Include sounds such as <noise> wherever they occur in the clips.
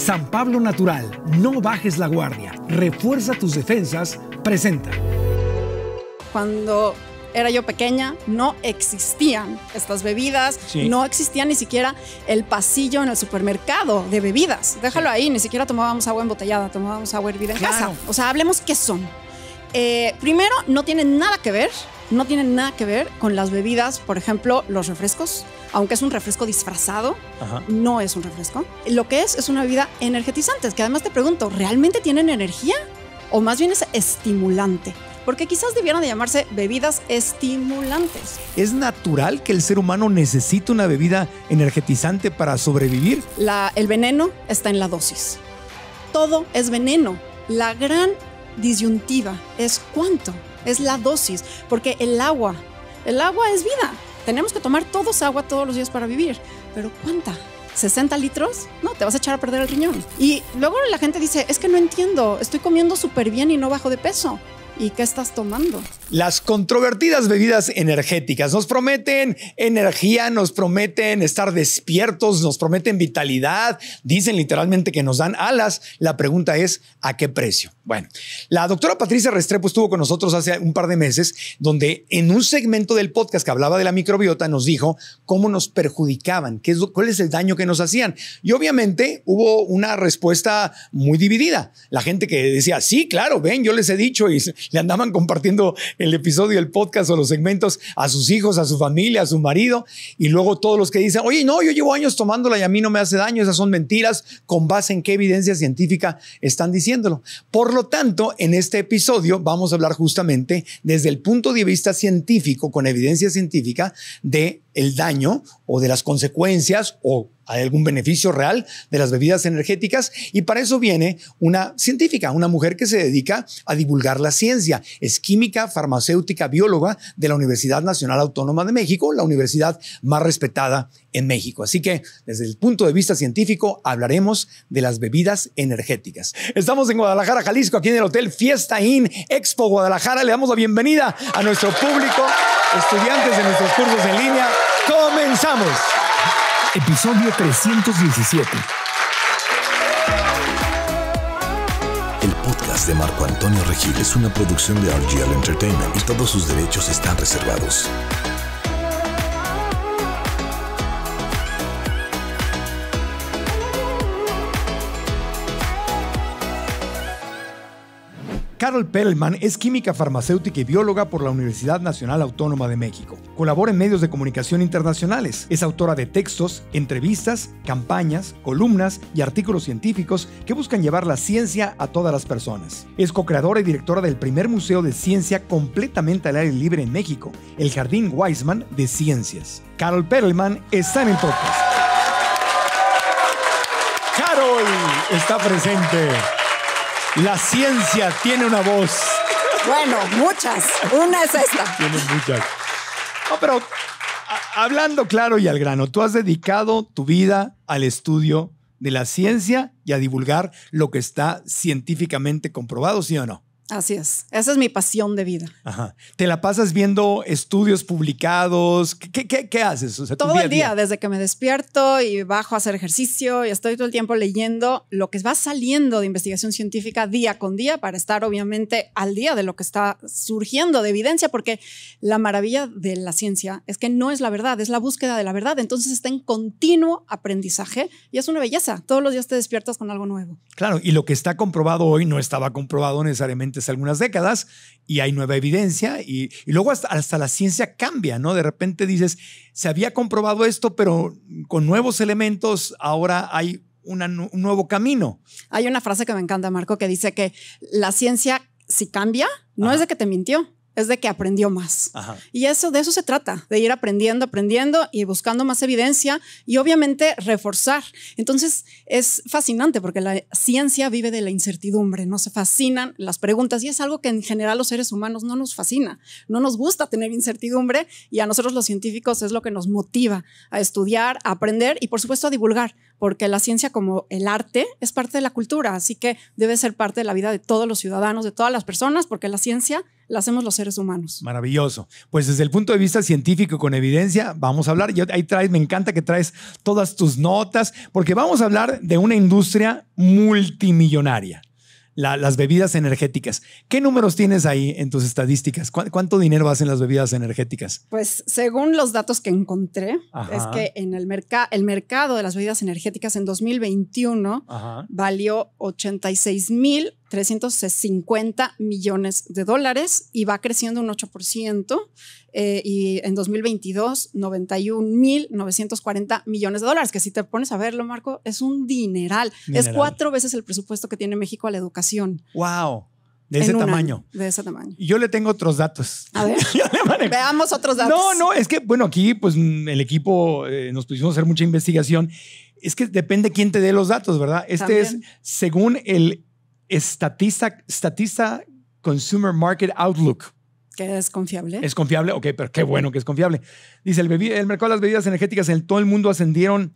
San Pablo Natural, no bajes la guardia, refuerza tus defensas, presenta. Cuando era yo pequeña, no existían estas bebidas, no existía ni siquiera el pasillo en el supermercado de bebidas. Déjalo ahí, ni siquiera tomábamos agua embotellada, tomábamos agua hervida en casa. O sea, hablemos qué son. Eh, primero, no tienen nada que ver, no tienen nada que ver con las bebidas, por ejemplo, los refrescos, aunque es un refresco disfrazado, no es un refresco. Lo que es es una bebida energetizante, que además te pregunto, ¿realmente tienen energía? O más bien es estimulante porque quizás debieran de llamarse bebidas estimulantes. ¿Es natural que el ser humano necesite una bebida energetizante para sobrevivir? el veneno está en la dosis. Todo es veneno. La gran disyuntiva es cuánto, es la dosis, porque el agua, el agua es vida tenemos que tomar todos agua todos los días para vivir, pero ¿cuánta? 60 litros, no, te vas a echar a perder el riñón. Y luego la gente dice, es que no entiendo, estoy comiendo súper bien y no bajo de peso. ¿Y qué estás tomando? Las controvertidas bebidas energéticas nos prometen energía, nos prometen estar despiertos, nos prometen vitalidad, dicen literalmente que nos dan alas. La pregunta es, ¿a qué precio? Bueno, la doctora Patricia Restrepo estuvo con nosotros hace un par de meses, donde en un segmento del podcast que hablaba de la microbiota nos dijo cómo nos perjudicaban, qué es, cuál es el daño que nos hacían. Y obviamente hubo una respuesta muy dividida. La gente que decía, sí, claro, ven, yo les he dicho y le andaban compartiendo el episodio, del podcast o los segmentos a sus hijos, a su familia, a su marido. Y luego todos los que dicen, oye, no, yo llevo años tomándola y a mí no me hace daño, esas son mentiras, con base en qué evidencia científica están diciéndolo. Por lo lo tanto, en este episodio vamos a hablar justamente desde el punto de vista científico, con evidencia científica, de el daño o de las consecuencias o ¿Hay algún beneficio real de las bebidas energéticas? Y para eso viene una científica, una mujer que se dedica a divulgar la ciencia. Es química, farmacéutica, bióloga de la Universidad Nacional Autónoma de México, la universidad más respetada en México. Así que desde el punto de vista científico hablaremos de las bebidas energéticas. Estamos en Guadalajara, Jalisco, aquí en el Hotel Fiesta Inn Expo Guadalajara. Le damos la bienvenida a nuestro público, estudiantes de nuestros cursos en línea. Comenzamos. Episodio 317. El podcast de Marco Antonio Regil es una producción de RGL Entertainment y todos sus derechos están reservados. Carol Perlman es química farmacéutica y bióloga por la Universidad Nacional Autónoma de México. Colabora en medios de comunicación internacionales. Es autora de textos, entrevistas, campañas, columnas y artículos científicos que buscan llevar la ciencia a todas las personas. Es co-creadora y directora del primer museo de ciencia completamente al aire libre en México, el Jardín Weisman de Ciencias. Carol Perlman está en el podcast. Carol está presente. La ciencia tiene una voz. Bueno, muchas. Una es esta. Tienes muchas. No, pero hablando claro y al grano, tú has dedicado tu vida al estudio de la ciencia y a divulgar lo que está científicamente comprobado, ¿sí o no? Así es, esa es mi pasión de vida. Ajá. ¿Te la pasas viendo estudios publicados? ¿Qué, haces? todo el día, día, desde que me despierto y bajo a hacer ejercicio y estoy todo el tiempo leyendo lo que va saliendo de investigación científica día con día para estar obviamente al día de lo que está surgiendo de evidencia, porque la maravilla de la ciencia es que no es la verdad, es la búsqueda de la verdad, entonces está en continuo aprendizaje y es una belleza, todos los días te despiertas con algo nuevo. Claro, y lo que está comprobado hoy no estaba comprobado necesariamente algunas décadas, y hay nueva evidencia, y, luego hasta, la ciencia cambia, ¿no? De repente dices, se había comprobado esto, pero con nuevos elementos ahora hay un nuevo camino. Hay una frase que me encanta, Marco, que dice que la ciencia, si cambia, no es de que te mintió, es de que aprendió más. Y eso, de eso se trata, de ir aprendiendo, aprendiendo y buscando más evidencia y obviamente reforzar. Entonces es fascinante porque la ciencia vive de la incertidumbre, no se fascinan las preguntas y es algo que en general los seres humanos no nos fascina, no nos gusta tener incertidumbre y a nosotros los científicos es lo que nos motiva a estudiar, a aprender y por supuesto a divulgar, porque la ciencia como el arte es parte de la cultura, así que debe ser parte de la vida de todos los ciudadanos, de todas las personas, porque la ciencia la hacemos los seres humanos. Maravilloso. Pues desde el punto de vista científico con evidencia, vamos a hablar. Yo, ahí traes, me encanta que traes todas tus notas, porque vamos a hablar de una industria multimillonaria las bebidas energéticas. ¿Qué números tienes ahí en tus estadísticas? ¿Cuánto dinero hacen las bebidas energéticas? Pues según los datos que encontré, es que en el, mercado el mercado de las bebidas energéticas en 2021 valió 86,350 millones de dólares y va creciendo un 8%. Eh, y en 2022 91.940 millones de dólares, que si te pones a verlo, Marco, es un dineral. Es cuatro veces el presupuesto que tiene México a la educación. ¡Wow! De ese tamaño. de ese tamaño. Yo le tengo otros datos. A ver. <laughs> Veamos otros datos. No, no, es que, bueno, aquí, pues el equipo eh, nos pusimos a hacer mucha investigación. Es que depende quién te dé los datos, ¿verdad? Este es según el Statista, Statista Consumer Market Outlook que es confiable. Es confiable, ok, pero qué bueno que es confiable. Dice, el, mercado de las bebidas energéticas en todo el mundo ascendieron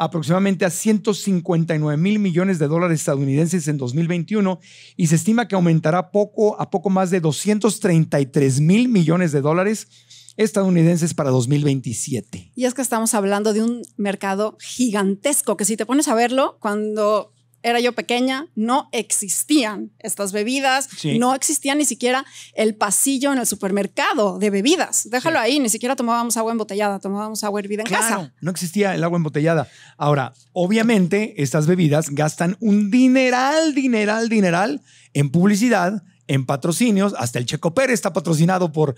aproximadamente a 159 mil millones de dólares estadounidenses en 2021 y se estima que aumentará poco a poco más de 233 mil millones de dólares estadounidenses para 2027. Y es que estamos hablando de un mercado gigantesco que si te pones a verlo, cuando era yo pequeña, no existían estas bebidas, no existía ni siquiera el pasillo en el supermercado de bebidas. Déjalo ahí, ni siquiera tomábamos agua embotellada, tomábamos agua hervida en casa. No existía el agua embotellada. Ahora, obviamente, estas bebidas gastan un dineral, dineral, dineral en publicidad, en patrocinios. Hasta el Checo Pérez está patrocinado por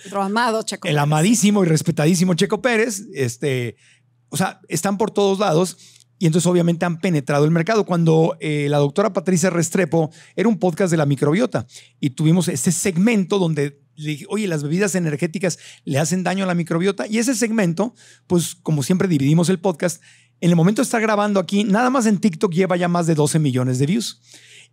el amadísimo y respetadísimo Checo Pérez. Este, o sea, están por todos lados y entonces obviamente han penetrado el mercado. Cuando eh, la doctora Patricia Restrepo era un podcast de la microbiota y tuvimos ese segmento donde le dije, oye, las bebidas energéticas le hacen daño a la microbiota y ese segmento, pues como siempre dividimos el podcast, en el momento de estar grabando aquí, nada más en TikTok lleva ya más de 12 millones de views.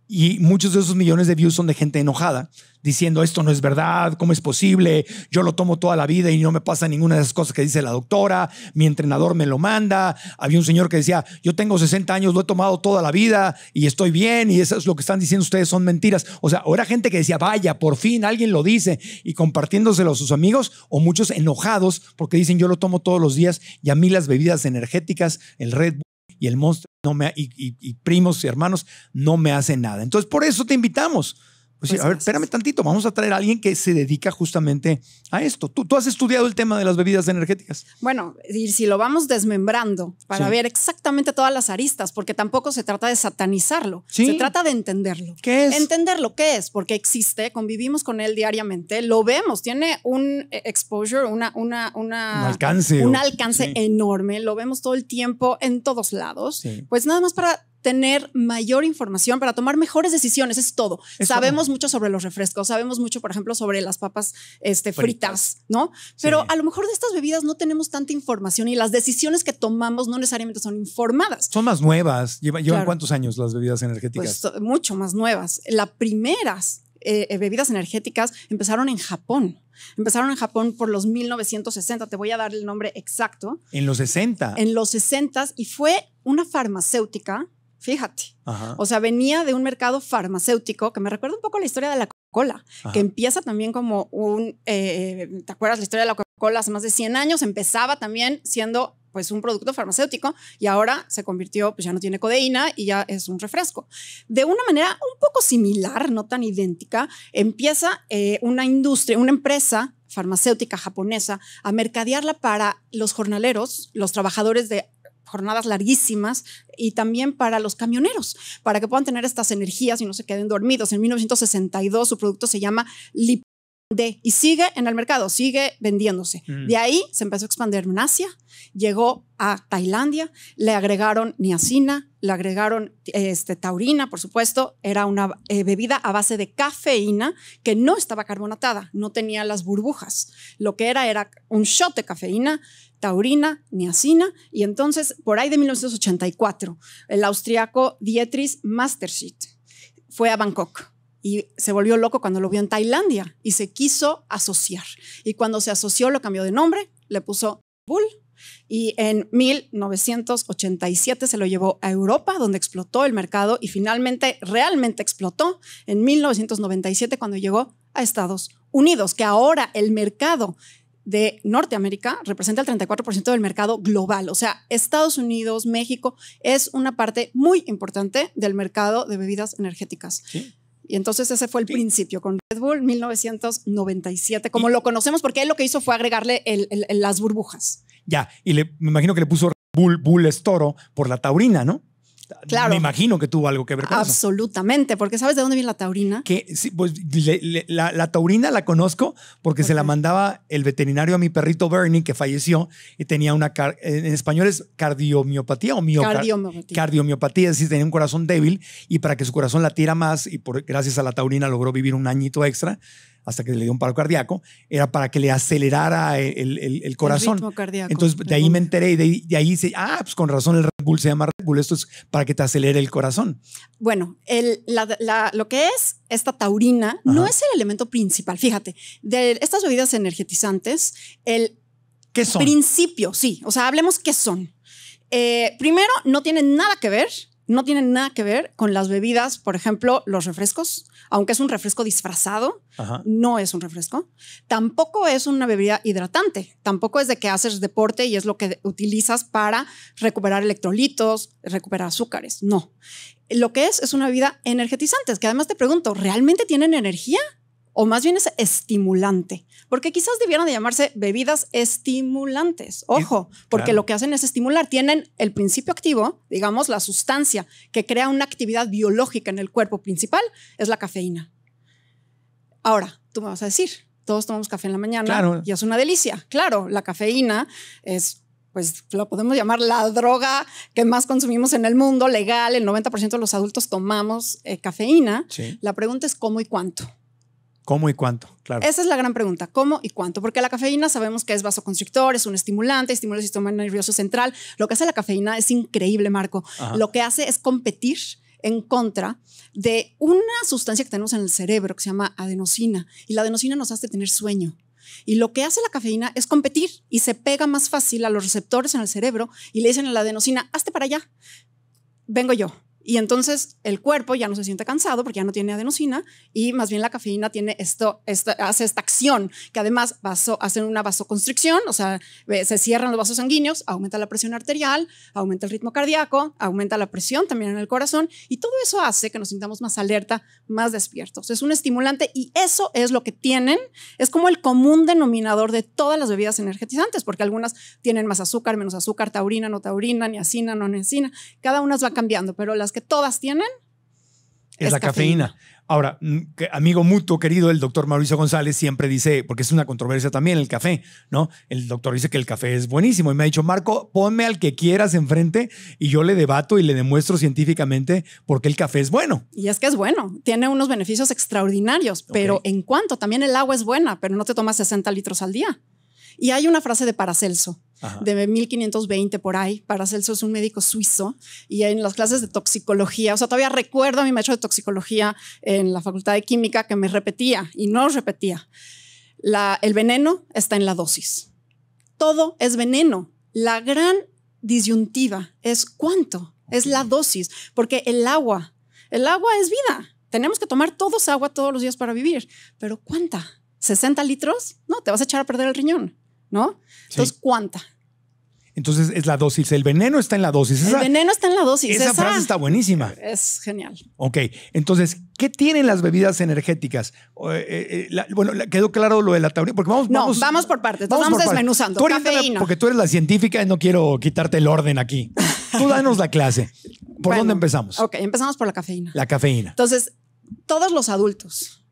Y muchos de esos millones de views son de gente enojada, diciendo esto no es verdad, cómo es posible, yo lo tomo toda la vida y no me pasa ninguna de esas cosas que dice la doctora, mi entrenador me lo manda, había un señor que decía, yo tengo 60 años, lo he tomado toda la vida y estoy bien y eso es lo que están diciendo ustedes son mentiras. O sea, o gente que decía, vaya, por fin alguien lo dice y compartiéndoselo a sus amigos o muchos enojados porque dicen yo lo tomo todos los días y a mí las bebidas energéticas, el Red Bull y el monstruo no me, y, y primos y hermanos no me hacen nada. Entonces, por eso te invitamos pues, pues, a ver, espérame tantito, vamos a traer a alguien que se dedica justamente a esto. Tú, tú has estudiado el tema de las bebidas energéticas. Bueno, y si lo vamos desmembrando para ver exactamente todas las aristas, porque tampoco se trata de satanizarlo, se trata de entenderlo. ¿Qué es? Entender lo es, porque existe, convivimos con él diariamente, lo vemos, tiene un eh, exposure, una, una, Un alcance enorme, lo vemos todo el tiempo en todos lados. Pues nada más para tener mayor información para tomar mejores decisiones, es todo. sabemos mucho sobre los refrescos, sabemos mucho, por ejemplo, sobre las papas este, fritas, ¿no? Pero a lo mejor de estas bebidas no tenemos tanta información y las decisiones que tomamos no necesariamente son informadas. Son más nuevas, llevan, cuántos años las bebidas energéticas? Pues, mucho más nuevas. Las primeras eh, eh, bebidas energéticas empezaron en Japón. Empezaron en Japón por los 1960, te voy a dar el nombre exacto. En los 60. En los 60 y fue una farmacéutica Fíjate. O sea, venía de un mercado farmacéutico que me recuerda un poco la historia de la Coca-Cola, que empieza también como un, eh, ¿te acuerdas la historia de la Coca-Cola hace más de 100 años? Empezaba también siendo pues un producto farmacéutico y ahora se convirtió, pues ya no tiene codeína y ya es un refresco. De una manera un poco similar, no tan idéntica, empieza eh, una industria, una empresa farmacéutica japonesa a mercadearla para los jornaleros, los trabajadores de jornadas larguísimas y también para los camioneros, para que puedan tener estas energías y no se queden dormidos. En 1962 su producto se llama de y sigue en el mercado, sigue vendiéndose. Mm. De ahí se empezó a expandir en Asia, llegó a Tailandia, le agregaron niacina, le agregaron este, taurina, por supuesto, era una eh, bebida a base de cafeína que no estaba carbonatada, no tenía las burbujas. Lo que era era un shot de cafeína, taurina, niacina, y entonces por ahí de 1984, el austriaco Dietrich mastersheet fue a Bangkok y se volvió loco cuando lo vio en Tailandia y se quiso asociar. Y cuando se asoció lo cambió de nombre, le puso Bull y en 1987 se lo llevó a Europa, donde explotó el mercado y finalmente realmente explotó en 1997 cuando llegó a Estados Unidos, que ahora el mercado de Norteamérica representa el 34% del mercado global. O sea, Estados Unidos, México es una parte muy importante del mercado de bebidas energéticas. ¿Sí? Y entonces ese fue el principio con Red Bull 1997, como lo conocemos, porque él lo que hizo fue agregarle las burbujas. Ya, y le, me imagino que le puso Bull, Bull toro por la taurina, ¿no? Claro. Me imagino que tuvo algo que ver con Absolutamente, porque ¿sabes de dónde viene la taurina? Que pues la, taurina la conozco porque se la mandaba el veterinario a mi perrito Bernie, que falleció y tenía una. en español es cardiomiopatía o miopatía. Cardiomiopatía. Cardiomiopatía, es decir, tenía un corazón débil y para que su corazón latiera más y por, gracias a la taurina logró vivir un añito extra hasta que le dio un paro cardíaco, era para que le acelerara el, corazón. ritmo cardíaco, Entonces, de ahí me enteré y de, ahí dije ah, pues con razón el Red Bull se llama Red Bull, esto es para que te acelere el corazón. Bueno, lo que es esta taurina no es el elemento principal, fíjate, de estas bebidas energetizantes, el ¿Qué principio, sí, o sea, hablemos qué son. Eh, primero, no tienen nada que ver no tienen nada que ver con las bebidas, por ejemplo, los refrescos, aunque es un refresco disfrazado, no es un refresco. Tampoco es una bebida hidratante, tampoco es de que haces deporte y es lo que utilizas para recuperar electrolitos, recuperar azúcares, no. Lo que es es una bebida energetizante, que además te pregunto, ¿realmente tienen energía? o más bien es estimulante, porque quizás debieran llamarse bebidas estimulantes. Ojo, porque lo que hacen es estimular. Tienen el principio activo, digamos, la sustancia que crea una actividad biológica en el cuerpo principal, es la cafeína. Ahora, tú me vas a decir, todos tomamos café en la mañana y es una delicia. Claro, la cafeína es pues lo podemos llamar la droga que más consumimos en el mundo, legal, el 90% de los adultos tomamos eh, cafeína. La pregunta es cómo y cuánto. ¿Cómo y cuánto? Claro. Esa es la gran pregunta, ¿cómo y cuánto? Porque la cafeína sabemos que es vasoconstrictor, es un estimulante, estimula el sistema nervioso central. Lo que hace la cafeína es increíble, Marco. Lo que hace es competir en contra de una sustancia que tenemos en el cerebro que se llama adenosina. Y la adenosina nos hace tener sueño. Y lo que hace la cafeína es competir y se pega más fácil a los receptores en el cerebro y le dicen a la adenosina, hazte para allá, vengo yo y entonces el cuerpo ya no se siente cansado porque ya no tiene adenosina y más bien la cafeína tiene esto, hace esta acción que además vaso, hacen una vasoconstricción, o sea, eh, se cierran los vasos sanguíneos, aumenta la presión arterial, aumenta el ritmo cardíaco, aumenta la presión también en el corazón y todo eso hace que nos sintamos más alerta, más despiertos. Es un estimulante y eso es lo que tienen, es como el común denominador de todas las bebidas energizantes porque algunas tienen más azúcar, menos azúcar, taurina, no taurina, niacina, no niacina, cada una va cambiando, pero las que que todas tienen es, la cafeína. Ahora, mm, amigo mutuo, querido, el doctor Mauricio González siempre dice, porque es una controversia también el café, ¿no? El doctor dice que el café es buenísimo y me ha dicho, Marco, ponme al que quieras enfrente y yo le debato y le demuestro científicamente por qué el café es bueno. Y es que es bueno, tiene unos beneficios extraordinarios, pero en cuanto también el agua es buena, pero no te tomas 60 litros al día. Y hay una frase de Paracelso de 1520 por ahí. para Paracelso es un médico suizo y en las clases de toxicología, o sea, todavía recuerdo a mi maestro de toxicología en la Facultad de Química que me repetía y no repetía. el veneno está en la dosis. Todo es veneno. La gran disyuntiva es cuánto, es la dosis, porque el agua, el agua es vida. Tenemos que tomar todos agua todos los días para vivir, pero ¿cuánta? ¿60 litros? No, te vas a echar a perder el riñón. ¿no? Entonces, ¿cuánta? Entonces es la dosis, el veneno está en la dosis. el veneno está en la dosis. Esa, frase está buenísima. Es genial. Ok, entonces, ¿qué tienen las bebidas energéticas? Eh, eh, eh, bueno, quedó claro lo de la taurina, porque vamos... No, vamos, por partes, vamos, desmenuzando. Cafeína. porque tú eres la científica y no quiero quitarte el orden aquí. Tú danos la clase. ¿Por dónde empezamos? Ok, empezamos por la cafeína. La cafeína. Entonces, todos los adultos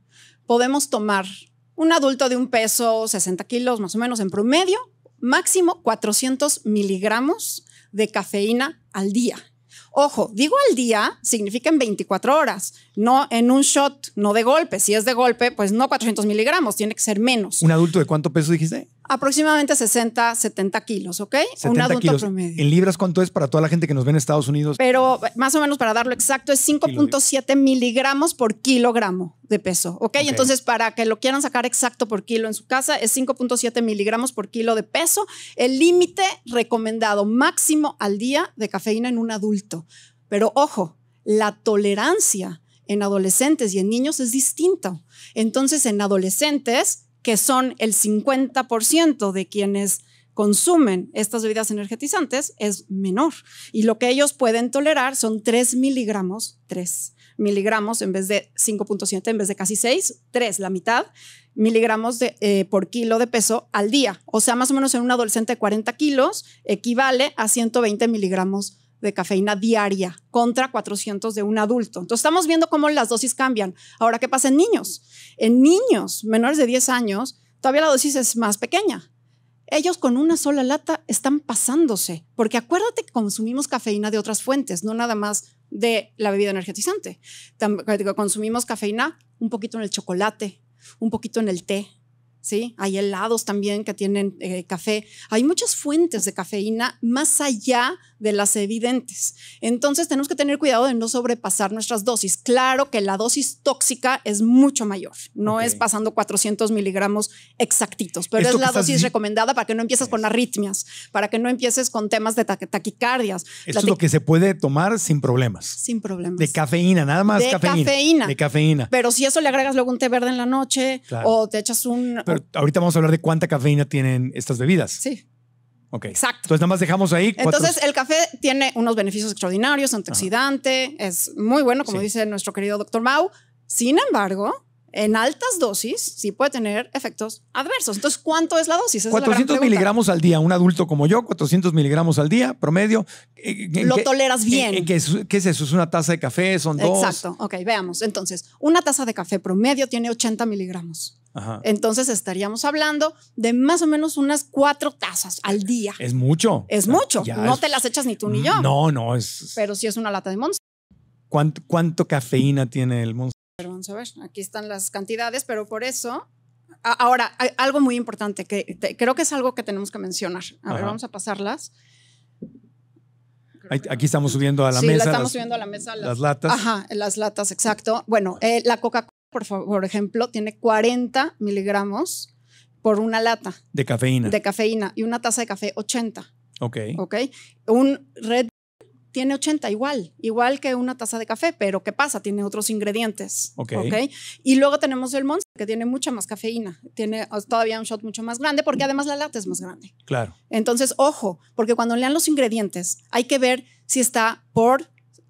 podemos tomar un adulto de un peso, 60 kilos más o menos en promedio, máximo 400 miligramos de cafeína al día. Ojo, digo al día, significa en 24 horas, no en un shot, no de golpe. Si es de golpe, pues no 400 miligramos, tiene que ser menos. ¿Un adulto de cuánto peso dijiste? Aproximadamente 60, 70 kilos, ¿ok? un adulto promedio. ¿En libras cuánto es para toda la gente que nos ve en Estados Unidos? Pero más o menos para darlo exacto, es 5.7 miligramos por kilogramo de peso, ¿ok? Entonces, para que lo quieran sacar exacto por kilo en su casa, es 5.7 miligramos por kilo de peso, el límite recomendado máximo al día de cafeína en un adulto. Pero ojo, la tolerancia en adolescentes y en niños es distinta. Entonces, en adolescentes que son el 50% de quienes consumen estas bebidas energetizantes, es menor. Y lo que ellos pueden tolerar son 3 miligramos, 3 miligramos en vez de 5.7, en vez de casi 6, 3, la mitad miligramos eh, por kilo de peso al día. O sea, más o menos en un adolescente de 40 kilos equivale a 120 miligramos de cafeína diaria contra 400 de un adulto. Entonces estamos viendo cómo las dosis cambian. Ahora, ¿qué pasa en niños? En niños menores de 10 años, todavía la dosis es más pequeña. Ellos con una sola lata están pasándose, porque acuérdate que consumimos cafeína de otras fuentes, no nada más de la bebida energizante consumimos cafeína un poquito en el chocolate, un poquito en el té, ¿sí? Hay helados también que tienen eh, café. Hay muchas fuentes de cafeína más allá de las evidentes. Entonces tenemos que tener cuidado de no sobrepasar nuestras dosis. Claro que la dosis tóxica es mucho mayor, no es pasando 400 miligramos exactitos, pero es la dosis recomendada para que no empieces con arritmias, para que no empieces con temas de taquicardias. eso es lo que se puede tomar sin problemas. Sin problemas. De cafeína, nada más de cafeína. De cafeína. Pero si eso le agregas luego un té verde en la noche o te echas un... Pero ahorita vamos a hablar de cuánta cafeína tienen estas bebidas. Sí. Exacto. Entonces nada más dejamos ahí. Entonces el café tiene unos beneficios extraordinarios, antioxidante, es muy bueno, como dice nuestro querido doctor Mau. Sin embargo, en altas dosis sí puede tener efectos adversos. Entonces, ¿cuánto es la dosis? 400 miligramos al día. Un adulto como yo, 400 miligramos al día, promedio. Eh, eh, Lo toleras eh, bien. ¿Qué es, eso? ¿Es una taza de café? ¿Son dos? Exacto. Ok, veamos. Entonces, una taza de café promedio tiene 80 miligramos. Entonces estaríamos hablando de más o menos unas cuatro tazas al día. Es mucho. Es mucho. no te las echas ni tú ni mm, yo. No, no. Es... Pero sí es una lata de monstruo. ¿Cuánto, cafeína tiene el monstruo vamos a ver, aquí están las cantidades, pero por eso, ahora, algo muy importante que creo que es algo que tenemos que mencionar. A ver, vamos a pasarlas. aquí estamos subiendo a la mesa. La estamos las, subiendo a la mesa. Las, latas. Ajá, las latas, exacto. Bueno, eh, la Coca-Cola, por, por ejemplo, tiene 40 miligramos por una lata. De cafeína. De cafeína. Y una taza de café, 80. Ok. Ok. Un Red tiene 80 igual, igual que una taza de café, pero ¿qué pasa? Tiene otros ingredientes. Ok. ¿okay? Y luego tenemos el Monster, que tiene mucha más cafeína, tiene ah, todavía un shot mucho más grande, porque además la lata es más grande. Claro. Entonces, ojo, porque cuando lean los ingredientes, hay que ver si está por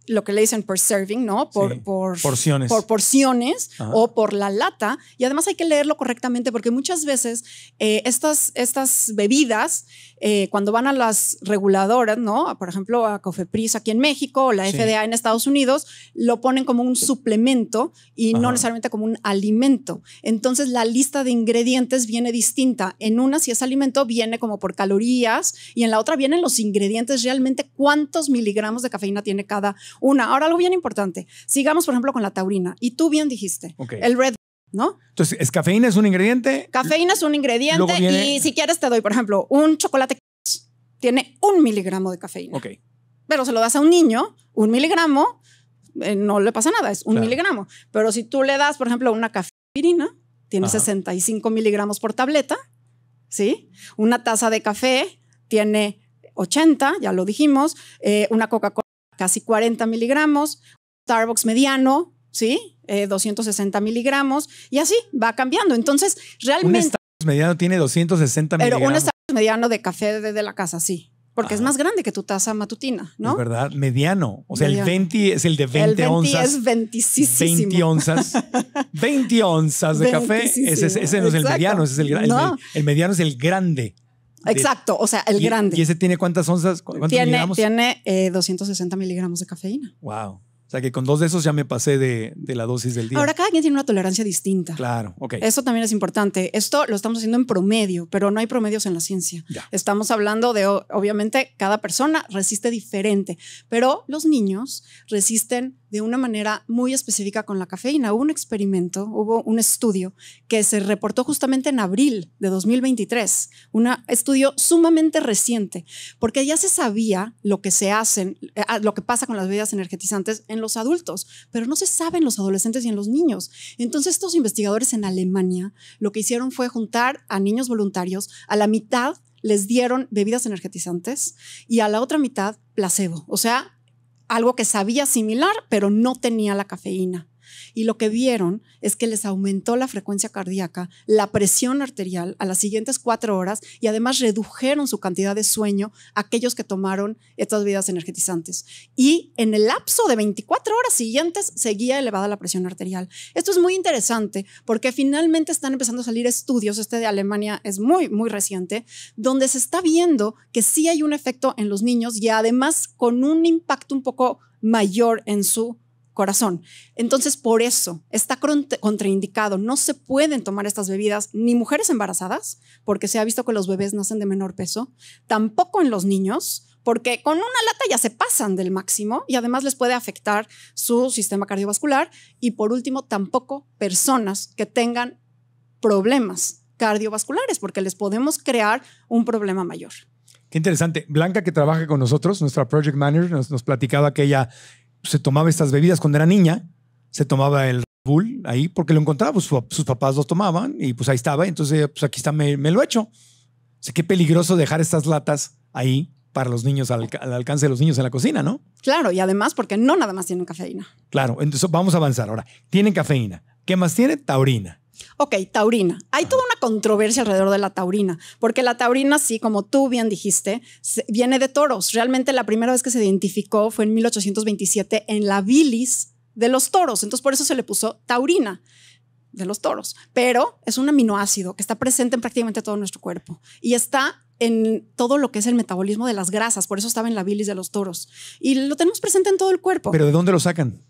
lo que le dicen per serving, ¿no? Por, por porciones. Por porciones o por la lata. Y además hay que leerlo correctamente porque muchas veces eh, estas, estas bebidas, eh, cuando van a las reguladoras, ¿no? Por ejemplo, a Cofepris aquí en México o la FDA en Estados Unidos, lo ponen como un suplemento y no necesariamente como un alimento. Entonces la lista de ingredientes viene distinta. En una, si es alimento, viene como por calorías y en la otra vienen los ingredientes realmente cuántos miligramos de cafeína tiene cada una, ahora algo bien importante. Sigamos, por ejemplo, con la taurina. Y tú bien dijiste, el red ¿no? Entonces, ¿es cafeína es un ingrediente? Cafeína es un ingrediente y si quieres te doy, por ejemplo, un chocolate tiene un miligramo de cafeína. Ok. Pero se lo das a un niño, un miligramo, eh, no le pasa nada, es un miligramo. Pero si tú le das, por ejemplo, una cafeína, tiene 65 miligramos por tableta, ¿sí? Una taza de café tiene 80, ya lo dijimos, eh, una Coca-Cola casi 40 miligramos, Starbucks mediano, ¿sí? 260 eh, miligramos, y así va cambiando. Entonces, realmente... Un Starbucks mediano tiene 260 miligramos. Pero un Starbucks mediano de café desde la casa, sí. Porque es más grande que tu taza matutina, ¿no? Es verdad, mediano. O sea, el 20 es el de 20, el 20 onzas. Es 20 onzas. 20 <laughs> onzas de café. Ese, no es el mediano, ese es el grande. el mediano es el grande. Exacto, o sea, el grande. ¿Y ese tiene cuántas onzas? tiene tiene 260 eh, miligramos de cafeína. Wow. O sea que con dos de esos ya me pasé de, la dosis del día. Ahora cada quien tiene una tolerancia distinta. Claro, ok. Eso también es importante. Esto lo estamos haciendo en promedio, pero no hay promedios en la ciencia. Estamos hablando de, obviamente, cada persona resiste diferente, pero los niños resisten de una manera muy específica con la cafeína. Hubo un experimento, hubo un estudio que se reportó justamente en abril de 2023, un estudio sumamente reciente, porque ya se sabía lo que se hacen, eh, ah, lo que pasa con las bebidas energetizantes en los adultos, pero no se sabe en los adolescentes y en los niños. Entonces estos investigadores en Alemania lo que hicieron fue juntar a niños voluntarios a la mitad les dieron bebidas energetizantes y a la otra mitad placebo, o sea, algo que sabía similar, pero no tenía la cafeína. Y lo que vieron es que les aumentó la frecuencia cardíaca, la presión arterial a las siguientes cuatro horas y además redujeron su cantidad de sueño aquellos que tomaron estas bebidas energetizantes. Y en el lapso de 24 horas siguientes seguía elevada la presión arterial. Esto es muy interesante porque finalmente están empezando a salir estudios, este de Alemania es muy, muy reciente, donde se está viendo que sí hay un efecto en los niños y además con un impacto un poco mayor en su corazón. Entonces, por eso está contraindicado, no se pueden tomar estas bebidas ni mujeres embarazadas, porque se ha visto que los bebés nacen de menor peso, tampoco en los niños, porque con una lata ya se pasan del máximo y además les puede afectar su sistema cardiovascular. Y por último, tampoco personas que tengan problemas cardiovasculares, porque les podemos crear un problema mayor. Qué interesante. Blanca, que trabaja con nosotros, nuestra project manager, nos, nos platicaba aquella se tomaba estas bebidas cuando era niña, se tomaba el Bull ahí porque lo encontraba, pues, sus papás los tomaban y pues ahí estaba, entonces pues aquí está, me, lo hecho. O sea, qué peligroso dejar estas latas ahí para los niños, al, alcance de los niños en la cocina, ¿no? Claro, y además porque no nada más tienen cafeína. Claro, entonces vamos a avanzar. Ahora, tienen cafeína. ¿Qué más tiene? Taurina. Ok, taurina. Hay toda una controversia alrededor de la taurina, porque la taurina, sí, como tú bien dijiste, viene de toros. Realmente la primera vez que se identificó fue en 1827 en la bilis de los toros, entonces por eso se le puso taurina de los toros, pero es un aminoácido que está presente en prácticamente todo nuestro cuerpo y está en todo lo que es el metabolismo de las grasas, por eso estaba en la bilis de los toros y lo tenemos presente en todo el cuerpo. ¿Pero de dónde lo sacan?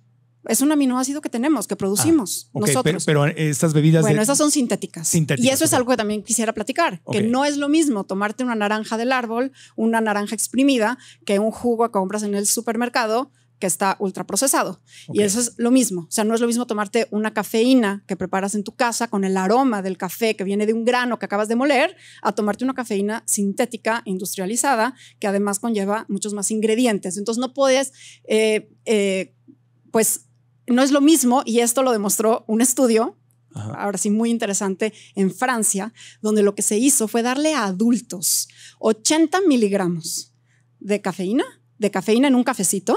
Es un aminoácido que tenemos, que producimos ah, nosotros. Pero, eh, estas bebidas. Bueno, esas son sintéticas. Y eso es algo que también quisiera platicar, que no es lo mismo tomarte una naranja del árbol, una naranja exprimida, que un jugo que compras en el supermercado que está ultraprocesado. Y eso es lo mismo. O sea, no es lo mismo tomarte una cafeína que preparas en tu casa con el aroma del café que viene de un grano que acabas de moler, a tomarte una cafeína sintética, industrializada, que además conlleva muchos más ingredientes. Entonces no puedes, eh, eh, pues, no es lo mismo, y esto lo demostró un estudio, ahora sí muy interesante, en Francia, donde lo que se hizo fue darle a adultos 80 miligramos de cafeína, de cafeína en un cafecito,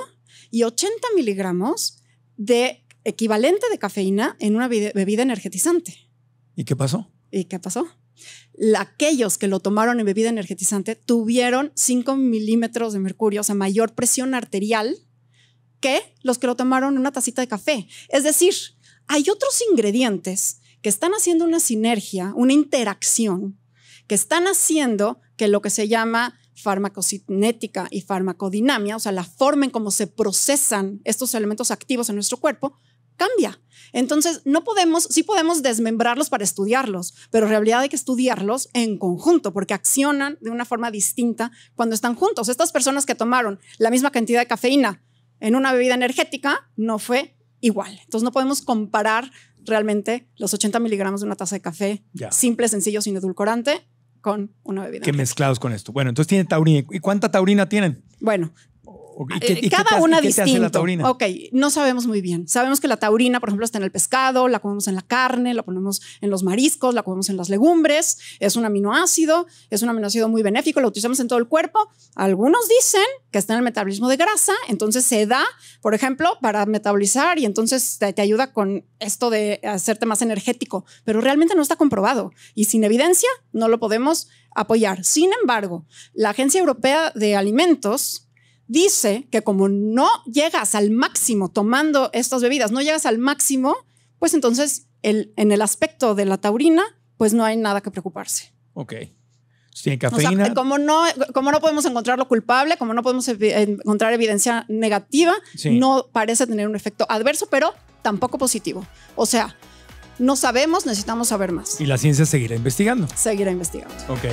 y 80 miligramos de equivalente de cafeína en una bebida energetizante. ¿Y qué pasó? ¿Y qué pasó? aquellos que lo tomaron en bebida energetizante tuvieron 5 milímetros de mercurio, o sea, mayor presión arterial que los que lo tomaron en una tacita de café. Es decir, hay otros ingredientes que están haciendo una sinergia, una interacción, que están haciendo que lo que se llama farmacocinética y farmacodinamia, o sea, la forma en cómo se procesan estos elementos activos en nuestro cuerpo, cambia. Entonces, no podemos, sí podemos desmembrarlos para estudiarlos, pero en realidad hay que estudiarlos en conjunto, porque accionan de una forma distinta cuando están juntos. Estas personas que tomaron la misma cantidad de cafeína, en una bebida energética no fue igual. Entonces no podemos comparar realmente los 80 miligramos de una taza de café simple, sencillo, sin edulcorante con una bebida. Que mezclados con esto. Bueno, entonces tiene taurina. ¿Y cuánta taurina tienen? Bueno, Okay, Cada una Ok, no sabemos muy bien. Sabemos que la taurina, por ejemplo, está en el pescado, la comemos en la carne, la ponemos en los mariscos, la comemos en las legumbres. Es un aminoácido, es un aminoácido muy benéfico, lo utilizamos en todo el cuerpo. Algunos dicen que está en el metabolismo de grasa, entonces se da, por ejemplo, para metabolizar y entonces te ayuda con esto de hacerte más energético, pero realmente no está comprobado y sin evidencia no lo podemos apoyar. Sin embargo, la Agencia Europea de Alimentos, dice que como no llegas al máximo tomando estas bebidas, no llegas al máximo, pues entonces el, en el aspecto de la taurina, pues no hay nada que preocuparse. Ok. Tiene cafeína. como, no, como no podemos lo culpable, como no podemos encontrar evidencia negativa, no parece tener un efecto adverso, pero tampoco positivo. O sea, no sabemos, necesitamos saber más. Y la ciencia seguirá investigando. Seguirá investigando. Ok.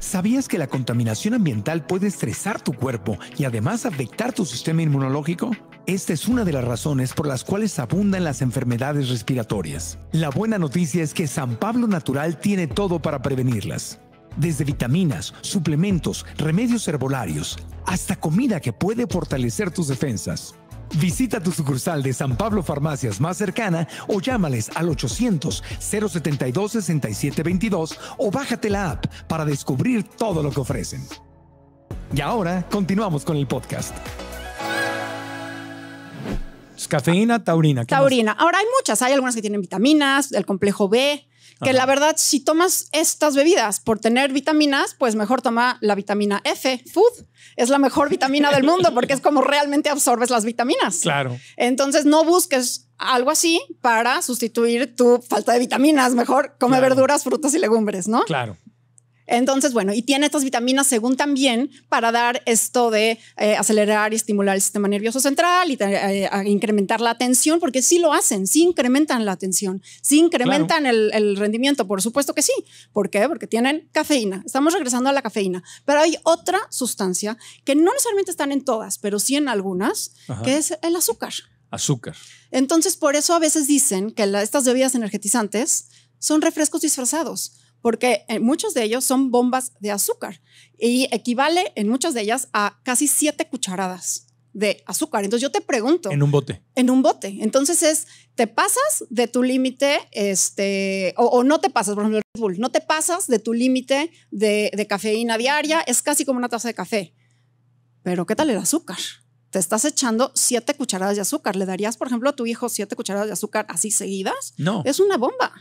¿Sabías que la contaminación ambiental puede estresar tu cuerpo y además afectar tu sistema inmunológico? Esta es una de las razones por las cuales abundan las enfermedades respiratorias. La buena noticia es que San Pablo Natural tiene todo para prevenirlas. Desde vitaminas, suplementos, remedios herbolarios, hasta comida que puede fortalecer tus defensas. Visita tu sucursal de San Pablo Farmacias más cercana o llámales al 800-072-6722 o bájate la app para descubrir todo lo que ofrecen. Y ahora continuamos con el podcast. Pues, cafeína, taurina. Taurina. Ahora hay muchas. Hay algunas que tienen vitaminas, el complejo B, que la verdad, si tomas estas bebidas por tener vitaminas, pues mejor toma la vitamina F, food. Es la mejor vitamina del mundo <laughs> porque es como realmente absorbes las vitaminas. Claro. Entonces no busques algo así para sustituir tu falta de vitaminas. Mejor come verduras, frutas y legumbres, ¿no? Claro. Entonces, bueno, y tiene estas vitaminas según también para dar esto de eh, acelerar y estimular el sistema nervioso central y eh, incrementar la atención, porque sí lo hacen, sí incrementan la atención, sí incrementan el, rendimiento, por supuesto que sí. ¿Por qué? Porque tienen cafeína. Estamos regresando a la cafeína, pero hay otra sustancia que no necesariamente están en todas, pero sí en algunas, que es el azúcar. Azúcar. Entonces, por eso a veces dicen que estas bebidas energetizantes son refrescos disfrazados porque muchos de ellos son bombas de azúcar y equivale en muchas de ellas a casi siete cucharadas de azúcar. Entonces yo te pregunto. En un bote. En un bote. Entonces es, te pasas de tu límite, este, o, no te pasas, por ejemplo, no te pasas de tu límite de, de cafeína diaria, es casi como una taza de café. Pero ¿qué tal el azúcar? te estás echando siete cucharadas de azúcar. ¿Le darías, por ejemplo, a tu hijo siete cucharadas de azúcar así seguidas? No. Es una bomba.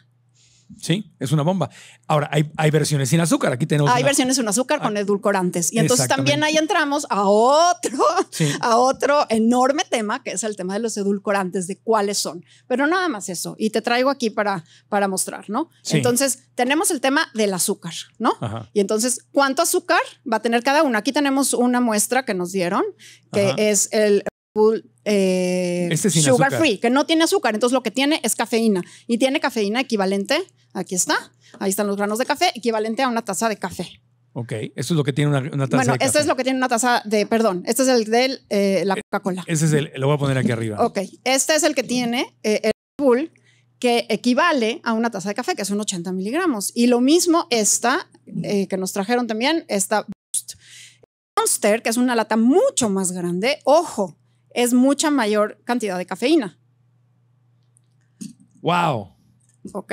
Sí, es una bomba. Ahora, hay, versiones sin azúcar. Aquí tenemos. Hay versiones sin azúcar con ah, edulcorantes. Y entonces también ahí entramos a otro, <laughs> a otro enorme tema, que es el tema de los edulcorantes, de cuáles son. Pero nada más eso. Y te traigo aquí para, para mostrar, ¿no? Entonces, tenemos el tema del azúcar, ¿no? Y entonces, ¿cuánto azúcar va a tener cada uno? Aquí tenemos una muestra que nos dieron, que es el eh, este sugar free, que no tiene azúcar, entonces lo que tiene es cafeína y tiene cafeína equivalente Aquí está. Ahí están los granos de café, equivalente a una taza de café. Ok, eso es lo que tiene una, taza de café. Bueno, esto es lo que tiene una taza de, perdón, este es el de eh, la eh, Coca-Cola. Ese es el, lo voy a poner aquí arriba. Ok, este es el que tiene eh, el Bull, que equivale a una taza de café, que son 80 miligramos. Y lo mismo esta, que nos trajeron también, esta Boost. Monster, que es una lata mucho más grande, ojo, es mucha mayor cantidad de cafeína. Wow. Ok.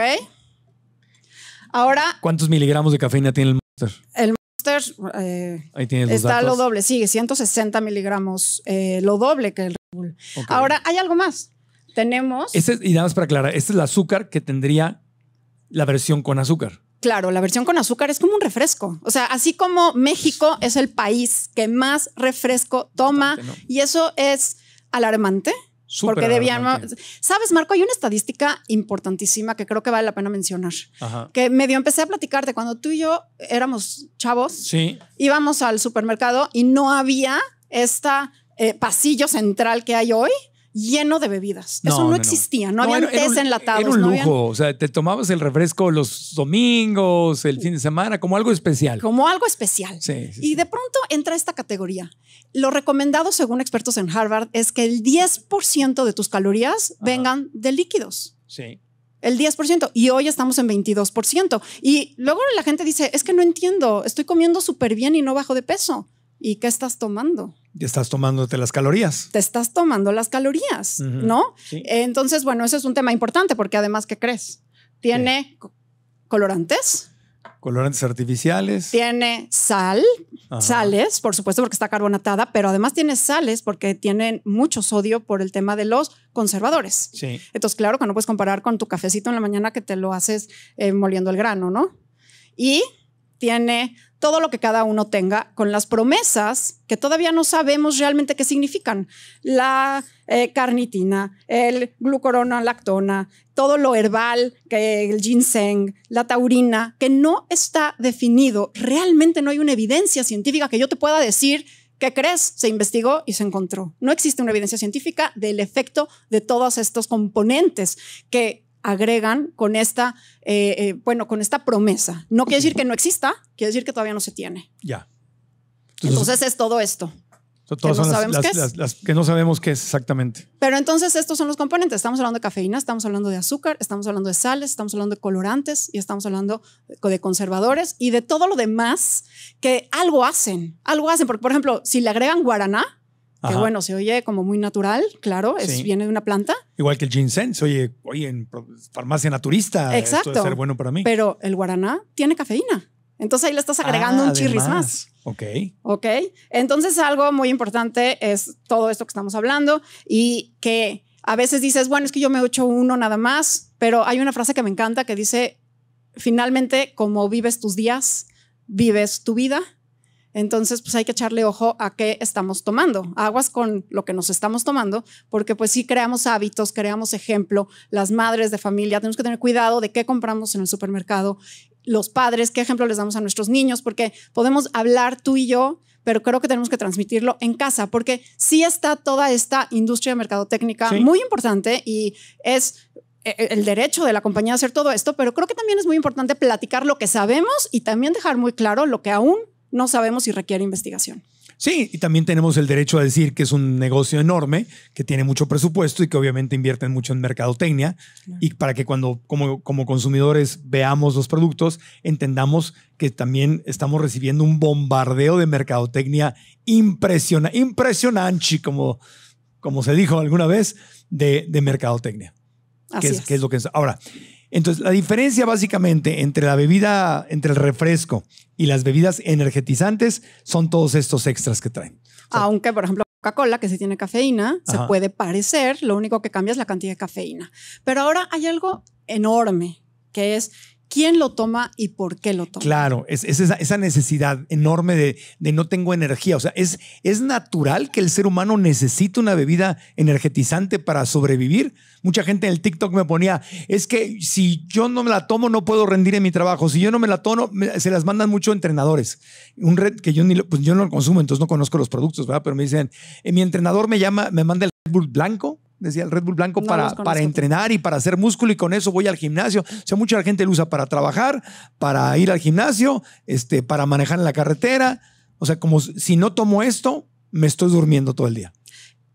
Ahora. ¿Cuántos miligramos de cafeína tiene el Monster? El Monster eh, está lo doble, sí, 160 miligramos, eh, lo doble que el Red Bull. Ahora, hay algo más. Tenemos. y nada más para aclarar, este es el azúcar que tendría la versión con azúcar. Claro, la versión con azúcar es como un refresco. O sea, así como México es el país que más refresco toma, y eso es alarmante porque debían, Sabes, Marco, hay una estadística importantísima que creo que vale la pena mencionar. Que medio empecé a platicarte cuando tú y yo éramos chavos. Sí. Íbamos al supermercado y no había esta eh, pasillo central que hay hoy lleno de bebidas. Eso no, existía, no, había tés enlatados. Era un lujo, o sea, te tomabas el refresco los domingos, el fin de semana, como algo especial. Como algo especial. y de pronto entra esta categoría. Lo recomendado, según expertos en Harvard, es que el 10% de tus calorías vengan de líquidos. Sí. El 10% y hoy estamos en 22%. Y luego la gente dice, es que no entiendo, estoy comiendo súper bien y no bajo de peso. ¿Y qué estás tomando? estás tomándote las calorías. Te estás tomando las calorías, ¿no? Entonces, bueno, ese es un tema importante porque además, ¿qué crees? Tiene colorantes. Colorantes artificiales. Tiene sal, sales, por supuesto, porque está carbonatada, pero además tiene sales porque tienen mucho sodio por el tema de los conservadores. Sí. Entonces, claro que no puedes comparar con tu cafecito en la mañana que te lo haces eh, moliendo el grano, ¿no? Y tiene todo lo que cada uno tenga con las promesas que todavía no sabemos realmente qué significan. La eh, carnitina, el glucorona, lactona, todo lo herbal, que el ginseng, la taurina, que no está definido. Realmente no hay una evidencia científica que yo te pueda decir ¿Qué crees? Se investigó y se encontró. No existe una evidencia científica del efecto de todos estos componentes que agregan con esta, eh, eh, bueno, con esta promesa. No quiere decir que no exista, quiere decir que todavía no se tiene. Ya. Entonces, es todo esto. Todas que no sabemos que no sabemos qué es exactamente. Pero entonces estos son los componentes. Estamos hablando de cafeína, estamos hablando de azúcar, estamos hablando de sales, estamos hablando de colorantes y estamos hablando de conservadores y de todo lo demás que algo hacen, algo hacen. Porque, por ejemplo, si le agregan guaraná, que bueno, se oye como muy natural, claro, viene de una planta. Igual que el ginseng, se oye, oye, en farmacia naturista, Exacto. esto ser bueno para mí. Pero el guaraná tiene cafeína. Entonces ahí le estás agregando ah, un chirris más. Ok. Ok. Entonces algo muy importante es todo esto que estamos hablando y que a veces dices, bueno, es que yo me he hecho uno nada más, pero hay una frase que me encanta que dice, finalmente, como vives tus días, vives tu vida. Entonces, pues hay que echarle ojo a qué estamos tomando. Aguas con lo que nos estamos tomando, porque pues si creamos hábitos, creamos ejemplo, las madres de familia, tenemos que tener cuidado de qué compramos en el supermercado, los padres, qué ejemplo les damos a nuestros niños, porque podemos hablar tú y yo, pero creo que tenemos que transmitirlo en casa, porque sí está toda esta industria de mercadotecnica muy importante y es e, e, el derecho de la compañía hacer todo esto, pero creo que también es muy importante platicar lo que sabemos y también dejar muy claro lo que aún no sabemos si requiere investigación. Sí, y también tenemos el derecho a decir que es un negocio enorme, que tiene mucho presupuesto y que obviamente invierten mucho en mercadotecnia. Y para que cuando como, como consumidores veamos los productos, entendamos que también estamos recibiendo un bombardeo de mercadotecnia impresiona, impresionante, como, como se dijo alguna vez, de, mercadotecnia. Así es, lo que es. Ahora, entonces, la diferencia básicamente entre la bebida, entre el refresco y las bebidas energetizantes son todos estos extras que traen. Aunque, por ejemplo, Coca-Cola, que sí tiene cafeína, se puede parecer, lo único que cambia es la cantidad de cafeína. Pero ahora hay algo enorme, que es quién lo toma y por qué lo toma. Claro, es, esa, necesidad enorme de, no tengo energía. O sea, es, natural que el ser humano necesite una bebida energetizante para sobrevivir. Mucha gente en el TikTok me ponía, es que si yo no me la tomo, no puedo rendir en mi trabajo. Si yo no me la tomo, se las mandan mucho entrenadores. Un red que yo, pues, yo no lo consumo, entonces no conozco los productos, ¿verdad? Pero me dicen, eh, mi entrenador me llama, me manda el Red Bull blanco decía el Red Bull blanco, para, para entrenar y para hacer músculo y con eso voy al gimnasio. O sea, mucha gente lo usa para trabajar, para ir al gimnasio, este, para manejar en la carretera. O sea, como si no tomo esto, me estoy durmiendo todo el día.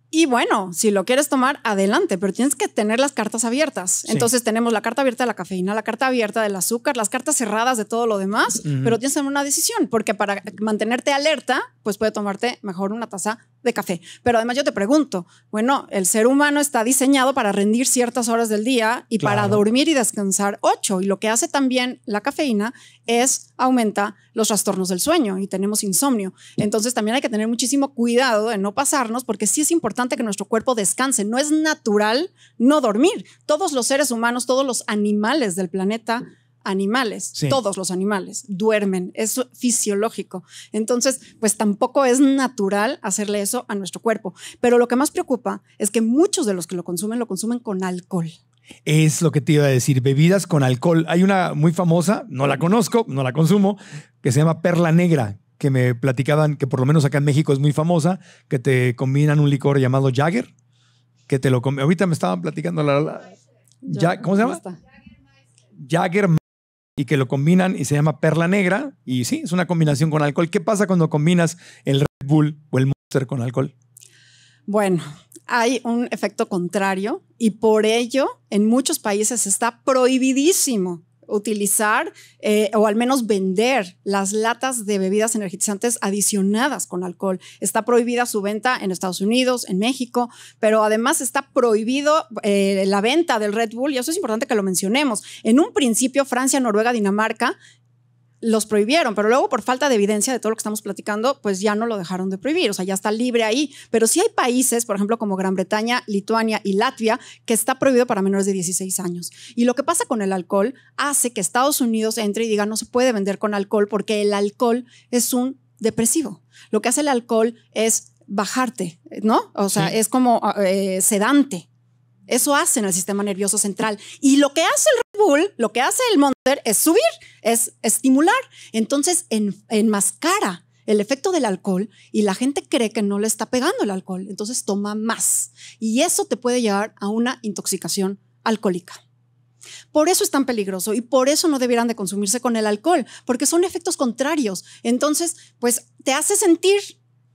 Y bueno, si lo quieres tomar, adelante, pero tienes que tener las cartas abiertas. Entonces tenemos la carta abierta de la cafeína, la carta abierta del azúcar, las cartas cerradas de todo lo demás, pero tienes que tomar una decisión, porque para mantenerte alerta, pues puede tomarte mejor una taza de café. Pero además yo te pregunto, bueno, el ser humano está diseñado para rendir ciertas horas del día y para dormir y descansar ocho. Y lo que hace también la cafeína es aumenta los trastornos del sueño y tenemos insomnio. Entonces también hay que tener muchísimo cuidado de no pasarnos porque sí es importante que nuestro cuerpo descanse. No es natural no dormir. Todos los seres humanos, todos los animales del planeta animales, todos los animales duermen, es fisiológico. Entonces, pues tampoco es natural hacerle eso a nuestro cuerpo. Pero lo que más preocupa es que muchos de los que lo consumen lo consumen con alcohol. Es lo que te iba a decir, bebidas con alcohol. Hay una muy famosa, no la conozco, no la consumo, que se llama Perla Negra, que me platicaban que por lo menos acá en México es muy famosa, que te combinan un licor llamado Jagger, que te lo comen. Ahorita me estaban platicando la... ya, ¿Cómo se llama? Jagger y que lo combinan y se llama Perla Negra. Y sí, es una combinación con alcohol. ¿Qué pasa cuando combinas el Red Bull o el Monster con alcohol? Bueno, hay un efecto contrario y por ello en muchos países está prohibidísimo utilizar eh, o al menos vender las latas de bebidas energizantes adicionadas con alcohol. Está prohibida su venta en Estados Unidos, en México, pero además está prohibido eh, la venta del Red Bull y eso es importante que lo mencionemos. En un principio Francia, Noruega, Dinamarca los prohibieron, pero luego por falta de evidencia de todo lo que estamos platicando, pues ya no lo dejaron de prohibir, o sea, ya está libre ahí. Pero sí hay países, por ejemplo, como Gran Bretaña, Lituania y Latvia, que está prohibido para menores de 16 años. Y lo que pasa con el alcohol hace que Estados Unidos entre y diga no se puede vender con alcohol porque el alcohol es un depresivo. Lo que hace el alcohol es bajarte, ¿no? O sea, es como eh, sedante. Eso hace en el sistema nervioso central. Y lo que hace el Red Bull, lo que hace el Monster es subir, es estimular. Entonces enmascara el efecto del alcohol y la gente cree que no le está pegando el alcohol, entonces toma más. Y eso te puede llevar a una intoxicación alcohólica. Por eso es tan peligroso y por eso no debieran de consumirse con el alcohol, porque son efectos contrarios. Entonces, pues te hace sentir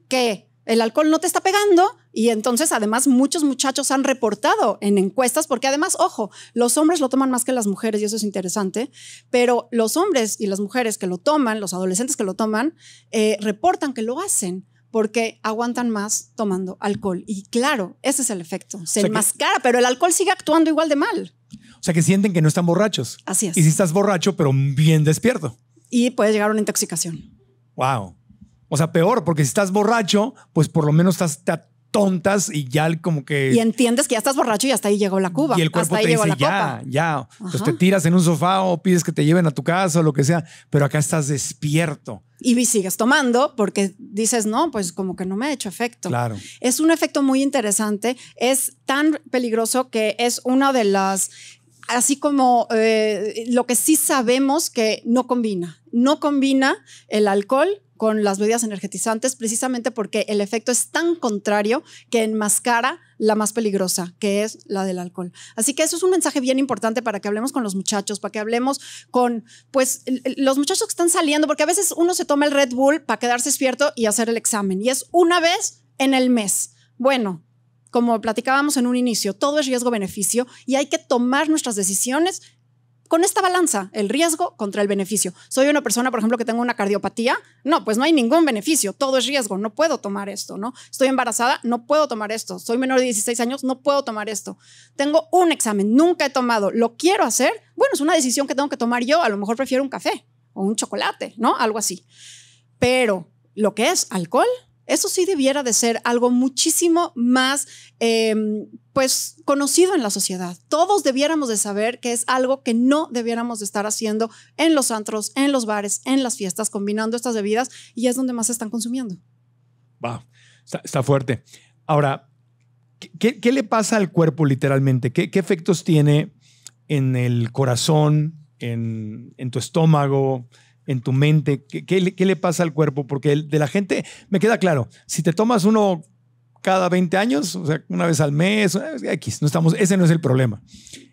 que el alcohol no te está pegando, y entonces, además, muchos muchachos han reportado en encuestas, porque además, ojo, los hombres lo toman más que las mujeres, y eso es interesante, pero los hombres y las mujeres que lo toman, los adolescentes que lo toman, eh, reportan que lo hacen porque aguantan más tomando alcohol. Y claro, ese es el efecto. Se enmascara, pero el alcohol sigue actuando igual de mal. O sea que sienten que no están borrachos. Así es. Y si estás borracho, pero bien despierto. Y puede llegar a una intoxicación. Wow. O sea, peor, porque si estás borracho, pues por lo menos estás, tontas y ya como que... Y entiendes que ya estás borracho y hasta ahí llegó la cuba. Y el cuerpo te dice, ya, ya. Entonces pues te tiras en un sofá o pides que te lleven a tu casa o lo que sea, pero acá estás despierto. Y sigues tomando porque dices, no, pues como que no me ha hecho efecto. Claro. Es un efecto muy interesante. Es tan peligroso que es una de las así como eh, lo que sí sabemos que no combina. No combina el alcohol con las bebidas energetizantes precisamente porque el efecto es tan contrario que enmascara la más peligrosa, que es la del alcohol. Así que eso es un mensaje bien importante para que hablemos con los muchachos, para que hablemos con, pues, los muchachos que están saliendo, porque a veces uno se toma el Red Bull para quedarse despierto y hacer el examen, y es una vez en el mes. Bueno, como platicábamos en un inicio, todo es riesgo-beneficio y hay que tomar nuestras decisiones con esta balanza, el riesgo contra el beneficio. Soy una persona, por ejemplo, que tengo una cardiopatía, no, pues no hay ningún beneficio, todo es riesgo, no puedo tomar esto, ¿no? Estoy embarazada, no puedo tomar esto, soy menor de 16 años, no puedo tomar esto. Tengo un examen, nunca he tomado, lo quiero hacer, bueno, es una decisión que tengo que tomar yo, a lo mejor prefiero un café o un chocolate, ¿no? Algo así. Pero lo que es alcohol, eso sí debiera de ser algo muchísimo más, em, pues, conocido en la sociedad. Todos debiéramos de saber que es algo que no debiéramos de estar haciendo en los antros, en los bares, en las fiestas, combinando estas bebidas y es donde más se están consumiendo. Wow, está, fuerte. Ahora, ¿qué, le pasa al cuerpo literalmente? ¿Qué, efectos tiene en el corazón, en, en tu estómago? en tu mente? ¿Qué, le pasa al cuerpo? Porque el, de la gente, me queda claro, si te tomas uno cada 20 años, o sea, una vez al mes, eh, X, no estamos, ese no es el problema.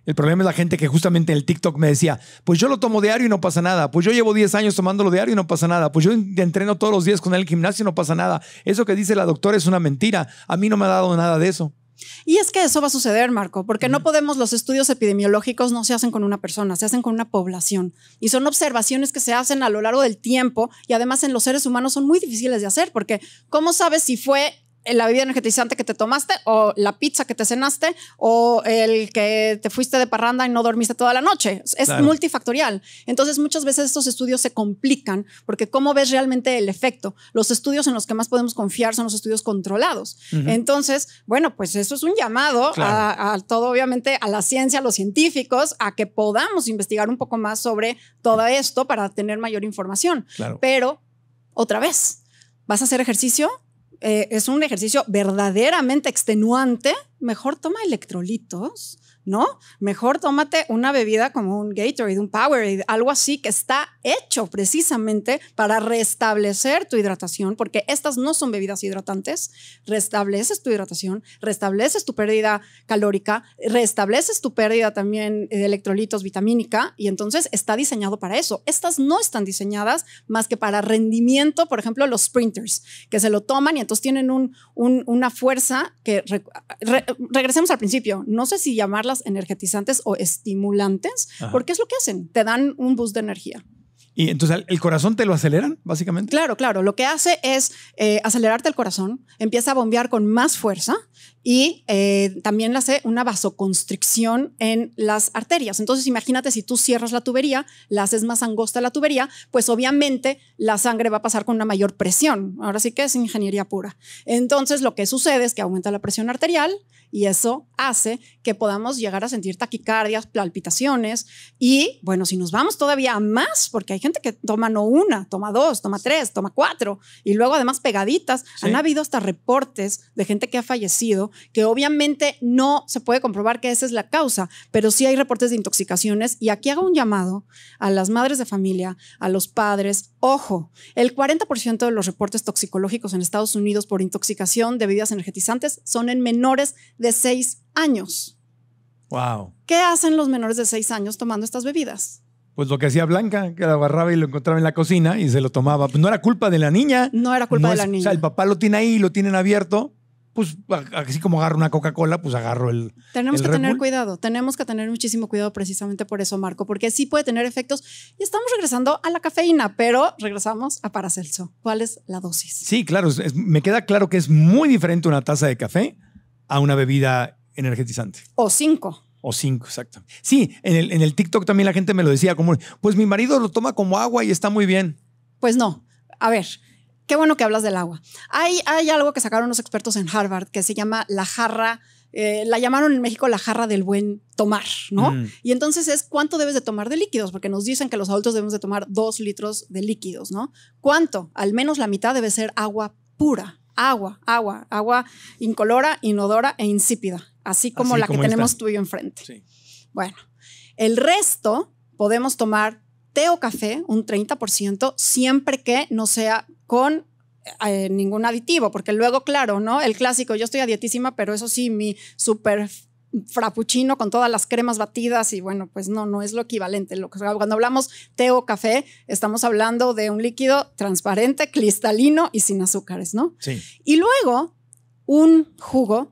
El problema es la gente que justamente en el TikTok me decía, pues yo lo tomo diario y no pasa nada, pues yo llevo 10 años tomándolo diario y no pasa nada, pues yo entreno todos los días con el gimnasio y no pasa nada. Eso que dice la doctora es una mentira, a mí no me ha dado nada de eso. Y es que eso va a suceder, Marco, porque no podemos, los estudios epidemiológicos no se hacen con una persona, se hacen con una población. Y son observaciones que se hacen a lo largo del tiempo y además en los seres humanos son muy difíciles de hacer, porque ¿cómo sabes si fue la bebida energizante que te tomaste o la pizza que te cenaste o el que te fuiste de parranda y no dormiste toda la noche. Es multifactorial. Entonces muchas veces estos estudios se complican porque cómo ves realmente el efecto. Los estudios en los que más podemos confiar son los estudios controlados. Entonces, bueno, pues eso es un llamado a, todo, obviamente, a la ciencia, a los científicos, a que podamos investigar un poco más sobre todo esto para tener mayor información. Pero, otra vez, ¿vas a hacer ejercicio? Eh, es un ejercicio verdaderamente extenuante, mejor toma electrolitos ¿no? Mejor tómate una bebida como un Gatorade, un Powerade, algo así que está hecho precisamente para restablecer tu hidratación, porque estas no son bebidas hidratantes. Restableces tu hidratación, restableces tu pérdida calórica, restableces tu pérdida también de electrolitos vitamínica y entonces está diseñado para eso. Estas no están diseñadas más que para rendimiento, por ejemplo, los sprinters, que se lo toman y entonces tienen una fuerza que... regresemos al principio, no sé si llamarlas energetizantes o estimulantes, porque es lo que hacen, te dan un boost de energía. Y entonces el corazón te lo aceleran, básicamente. Claro, claro. Lo que hace es eh, acelerarte el corazón, empieza a bombear con más fuerza y eh, también le hace una vasoconstricción en las arterias. Entonces, imagínate si tú cierras la tubería, la haces más angosta la tubería, pues obviamente la sangre va a pasar con una mayor presión. Ahora sí que es ingeniería pura. Entonces, lo que sucede es que aumenta la presión arterial y eso hace que podamos llegar a sentir taquicardias, palpitaciones y, bueno, si nos vamos todavía más, porque hay gente que toma no una, toma dos, toma tres, toma cuatro y luego además pegaditas, han habido hasta reportes de gente que ha fallecido que obviamente no se puede comprobar que esa es la causa, pero sí hay reportes de intoxicaciones. Y aquí hago un llamado a las madres de familia, a los padres. Ojo, el 40% de los reportes toxicológicos en Estados Unidos por intoxicación de bebidas energizantes son en menores de 6 años. Wow. ¿Qué hacen los menores de 6 años tomando estas bebidas? Pues lo que hacía Blanca, que la agarraba y lo encontraba en la cocina y se lo tomaba. Pues no era culpa de la niña. No era culpa de la niña. O sea, el papá lo tiene ahí, lo tienen abierto pues así como agarro una Coca-Cola, pues agarro el. Tenemos que tener cuidado, tenemos que tener muchísimo cuidado precisamente por eso, Marco, porque sí puede tener efectos. Y estamos regresando a la cafeína, pero regresamos a Paracelso. ¿Cuál es la dosis? Sí, claro, me queda claro que es muy diferente una taza de café a una bebida energetizante. O cinco. O cinco, exacto. Sí, en el, en el TikTok también la gente me lo decía, como, pues mi marido lo toma como agua y está muy bien. Pues no, a ver, qué bueno que hablas del agua. Hay, algo que sacaron los expertos en Harvard que se llama la jarra eh, la llamaron en México la jarra del buen tomar, ¿no? Mm. Y entonces es cuánto debes de tomar de líquidos, porque nos dicen que los adultos debemos de tomar dos litros de líquidos, ¿no? ¿Cuánto? Al menos la mitad debe ser agua pura, agua, agua, agua incolora, inodora e insípida, así como la que tenemos tú y yo enfrente. Bueno, el resto podemos tomar té o café, un 30%, siempre que no sea con eh, ningún aditivo, porque luego, claro, ¿no? El clásico, yo estoy a dietísima, pero eso sí, mi super frappuccino con todas las cremas batidas y bueno, pues no, no es lo equivalente. cuando hablamos té o café, estamos hablando de un líquido transparente, cristalino y sin azúcares, ¿no? Sí. Y luego, un jugo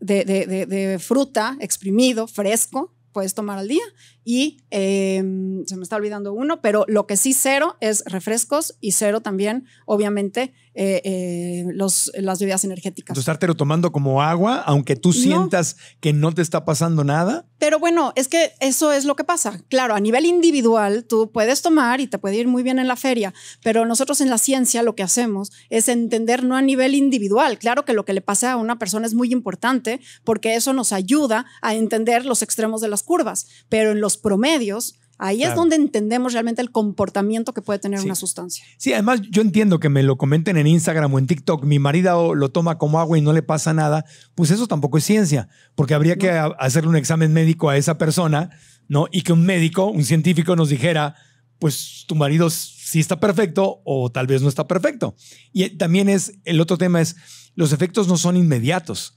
de fruta exprimido, fresco, puedes tomar al día. Y em, se me está olvidando uno, pero lo que sí cero es refrescos y cero también, obviamente, eh, eh, las bebidas energéticas. Entonces, lo tomando como agua, aunque tú sientas que no te está pasando nada. Pero bueno, es que eso es lo que pasa. Claro, a nivel individual, tú puedes tomar y te puede ir muy bien en la feria, pero nosotros en la ciencia lo que hacemos es entender no a nivel individual. Claro que lo que le pasa a una persona es muy importante porque eso nos ayuda a entender los extremos de las curvas, pero en los promedios Ahí es donde entendemos realmente el comportamiento que puede tener una sustancia. Sí, además yo entiendo que me lo comenten en Instagram o en TikTok, mi marido lo toma como agua y no le pasa nada, pues eso tampoco es ciencia, porque habría que hacerle un examen médico a esa persona, ¿no? Y que un médico, un científico nos dijera, pues tu marido sí está perfecto o tal vez no está perfecto. Y también es, el otro tema es, los efectos no son inmediatos.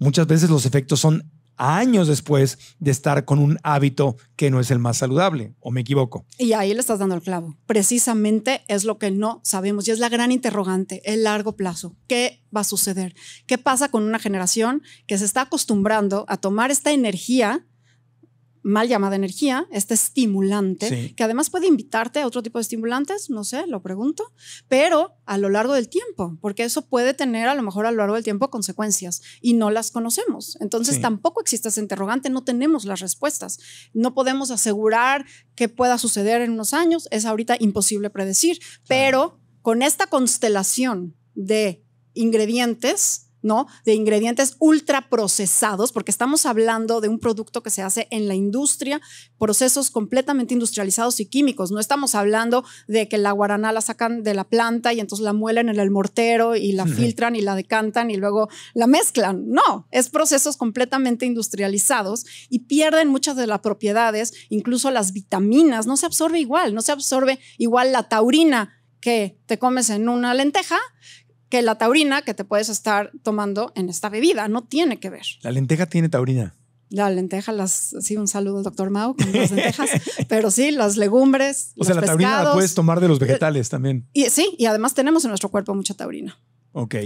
Muchas veces los efectos son años después de estar con un hábito que no es el más saludable, o me equivoco. Y ahí le estás dando el clavo. Precisamente es lo que no sabemos y es la gran interrogante, el largo plazo. ¿Qué va a suceder? ¿Qué pasa con una generación que se está acostumbrando a tomar esta energía? mal llamada energía, este estimulante, que además puede invitarte a otro tipo de estimulantes, no sé, lo pregunto, pero a lo largo del tiempo, porque eso puede tener a lo mejor a lo largo del tiempo consecuencias y no las conocemos. Entonces tampoco existe ese interrogante, no tenemos las respuestas, no podemos asegurar qué pueda suceder en unos años, es ahorita imposible predecir, pero con esta constelación de ingredientes, ¿no? De ingredientes ultra procesados, porque estamos hablando de un producto que se hace en la industria, procesos completamente industrializados y químicos. No estamos hablando de que la guaraná la sacan de la planta y entonces la muelen en el mortero y la filtran y la decantan y luego la mezclan. No, es procesos completamente industrializados y pierden muchas de las propiedades, incluso las vitaminas. No se absorbe igual, no se absorbe igual la taurina que te comes en una lenteja que la taurina que te puedes estar tomando en esta bebida. No tiene que ver. La lenteja tiene taurina. La lenteja, las, sí, un saludo al doctor Mao con las lentejas, <laughs> pero sí, las legumbres. O sea, la taurina la puedes tomar de los eh, vegetales también. Y, sí, y además tenemos en nuestro cuerpo mucha taurina.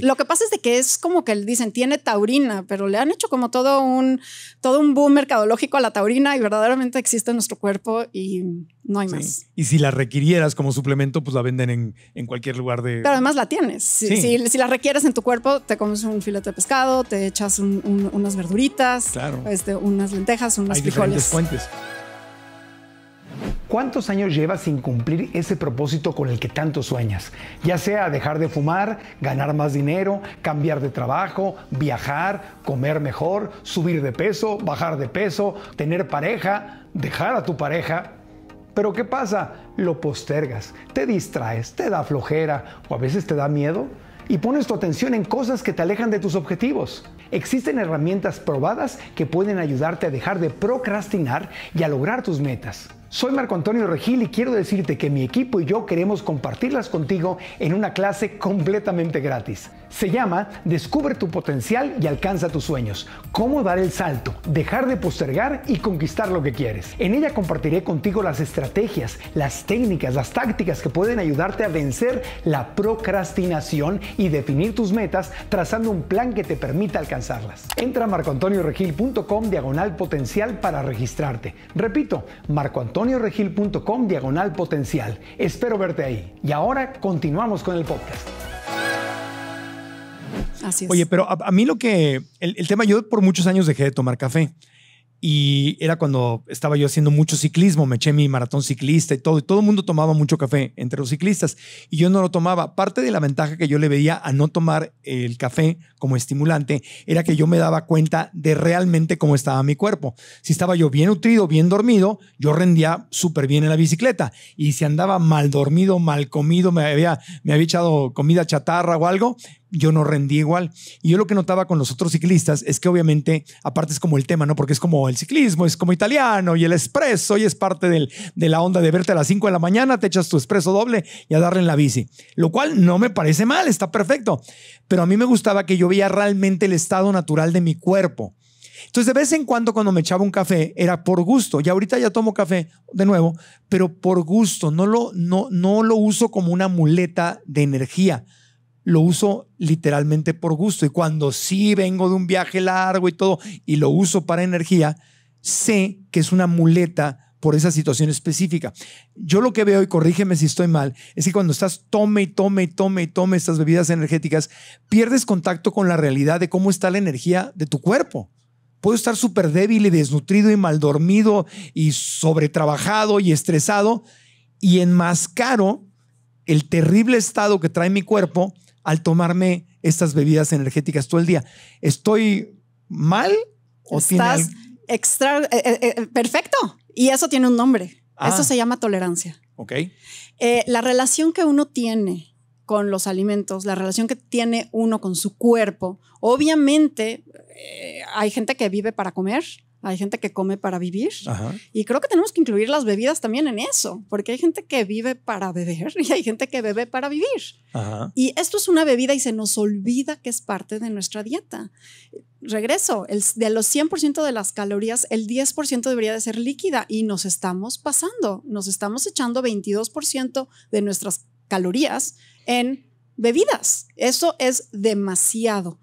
Lo que pasa es de que es como que dicen tiene taurina, pero le han hecho como todo un todo un boom mercadológico a la taurina y verdaderamente existe en nuestro cuerpo y no hay más. Y si la requirieras como suplemento, pues la venden en, en cualquier lugar de. Pero además la tienes. Si, sí. la requieres en tu cuerpo, te comes un filete de pescado, te echas unas verduritas, claro. este, unas lentejas, unas hay frijoles. ¿Cuántos años llevas sin cumplir ese propósito con el que tanto sueñas? Ya sea dejar de fumar, ganar más dinero, cambiar de trabajo, viajar, comer mejor, subir de peso, bajar de peso, tener pareja, dejar a tu pareja. Pero ¿qué pasa? Lo postergas, te distraes, te da flojera o a veces te da miedo y pones tu atención en cosas que te alejan de tus objetivos. Existen herramientas probadas que pueden ayudarte a dejar de procrastinar y a lograr tus metas. Soy Marco Antonio Regil y quiero decirte que mi equipo y yo queremos compartirlas contigo en una clase completamente gratis. Se llama Descubre tu potencial y alcanza tus sueños. Cómo dar el salto, dejar de postergar y conquistar lo que quieres. En ella compartiré contigo las estrategias, las técnicas, las tácticas que pueden ayudarte a vencer la procrastinación y definir tus metas trazando un plan que te permita alcanzarlas. Entra a marcoantonioregil.com diagonal potencial para registrarte. Repito, Marco Antonio antonioregil.com diagonal potencial. Espero verte ahí. Y ahora continuamos con el podcast. Así es. Oye, pero a, mí lo que, el, tema, yo por muchos años dejé de tomar café y era cuando estaba yo haciendo mucho ciclismo, me eché mi maratón ciclista y todo, y todo el mundo tomaba mucho café entre los ciclistas, y yo no lo tomaba. Parte de la ventaja que yo le veía a no tomar el café como estimulante era que yo me daba cuenta de realmente cómo estaba mi cuerpo. Si estaba yo bien nutrido, bien dormido, yo rendía súper bien en la bicicleta, y si andaba mal dormido, mal comido, me había, me había echado comida chatarra o algo, yo no rendí igual. Y yo lo que notaba con los otros ciclistas es que obviamente, aparte es como el tema, ¿no? Porque es como el ciclismo, es como italiano y el expreso y es parte de la onda de verte a las 5 de la mañana, te echas tu expreso doble y a darle en la bici. Lo cual no me parece mal, está perfecto. Pero a mí me gustaba que yo veía realmente el estado natural de mi cuerpo. Entonces, de vez en cuando, cuando me echaba un café, era por gusto. Y ahorita ya tomo café de nuevo, pero por gusto. No lo, no, no lo uso como una muleta de energía lo uso literalmente por gusto. Y cuando sí vengo de un viaje largo y todo, y lo uso para energía, sé que es una muleta por esa situación específica. Yo lo que veo, y corrígeme si estoy mal, es que cuando estás tome y tome y tome y tome estas bebidas energéticas, pierdes contacto con la realidad de cómo está la energía de tu cuerpo. Puedo estar súper débil y desnutrido y mal dormido y sobretrabajado y estresado y enmascaro el terrible estado que trae mi cuerpo al tomarme estas bebidas energéticas todo el día. ¿Estoy mal o Estás extra, eh, eh, eh, perfecto. Y eso tiene un nombre. Ah. Eso se llama tolerancia. Ok. la relación que uno tiene con los alimentos, la relación que tiene uno con su cuerpo, obviamente hay gente que vive para comer, hay gente que come para vivir y creo que tenemos que incluir las bebidas también en eso, porque hay gente que vive para beber <laughs> y hay gente que bebe para vivir. Y esto es una bebida y se nos olvida que es parte de nuestra dieta. Regreso, de los 100% de las calorías, el 10% debería de ser líquida y nos estamos pasando, nos estamos echando 22% de nuestras calorías en bebidas. Eso es demasiado.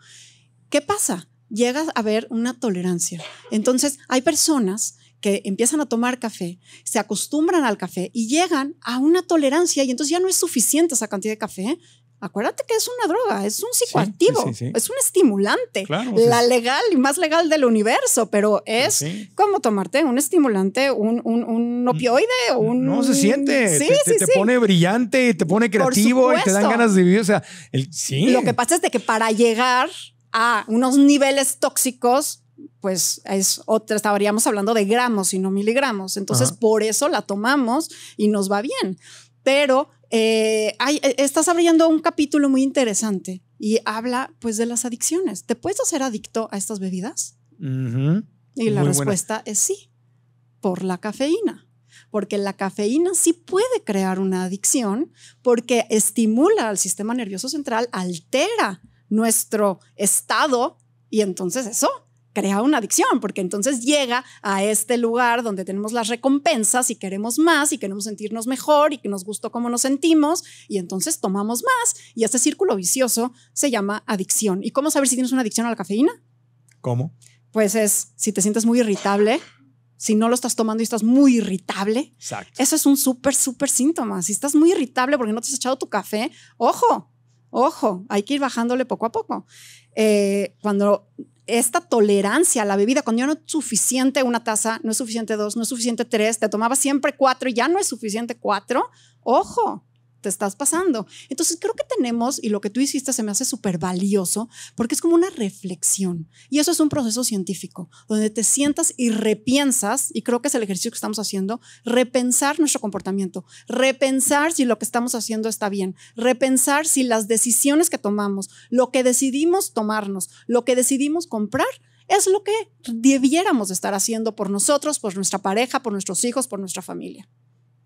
¿Qué pasa? llegas a ver una tolerancia. Entonces, hay personas que empiezan a tomar café, se acostumbran al café y llegan a una tolerancia y entonces ya no es suficiente esa cantidad de café. Acuérdate que es una droga, es un psicoactivo, es un estimulante, la legal y más legal del universo, pero es como tomarte un estimulante, un, un, un opioide, mm, un... No se siente, te, te, pone brillante, te pone creativo te dan ganas de vivir, o sea, sí. Lo que pasa es de que para llegar a unos niveles tóxicos, pues es otra, estaríamos hablando de gramos y no miligramos. Entonces, por eso la tomamos y nos va bien. Pero eh, eh, estás abriendo un capítulo muy interesante y habla pues de las adicciones. ¿Te puedes hacer adicto a estas bebidas? Y la respuesta es sí, por la cafeína. Porque la cafeína sí puede crear una adicción porque estimula al sistema nervioso central, altera nuestro estado y entonces eso crea una adicción, porque entonces llega a este lugar donde tenemos las recompensas y queremos más y queremos sentirnos mejor y que nos gustó cómo nos sentimos y entonces tomamos más y este círculo vicioso se llama adicción. ¿Y cómo saber si tienes una adicción a la cafeína? ¿Cómo? Pues es si te sientes muy irritable, si no lo estás tomando y estás muy irritable. Eso es un súper, súper síntoma. Si estás muy irritable porque no te has echado tu café, ojo, Ojo, hay que ir bajándole poco a poco. Eh, cuando esta tolerancia a la bebida, cuando ya no es suficiente una taza, no es suficiente dos, no es suficiente tres, te tomaba siempre cuatro y ya no es suficiente cuatro, ojo, estás pasando. Entonces creo que tenemos, y lo que tú hiciste se me hace súper valioso, porque es como una reflexión. Y eso es un proceso científico, donde te sientas y repiensas, y creo que es el ejercicio que estamos haciendo, repensar nuestro comportamiento, repensar si lo que estamos haciendo está bien, repensar si las decisiones que tomamos, lo que decidimos tomarnos, lo que decidimos comprar, es lo que debiéramos estar haciendo por nosotros, por nuestra pareja, por nuestros hijos, por nuestra familia.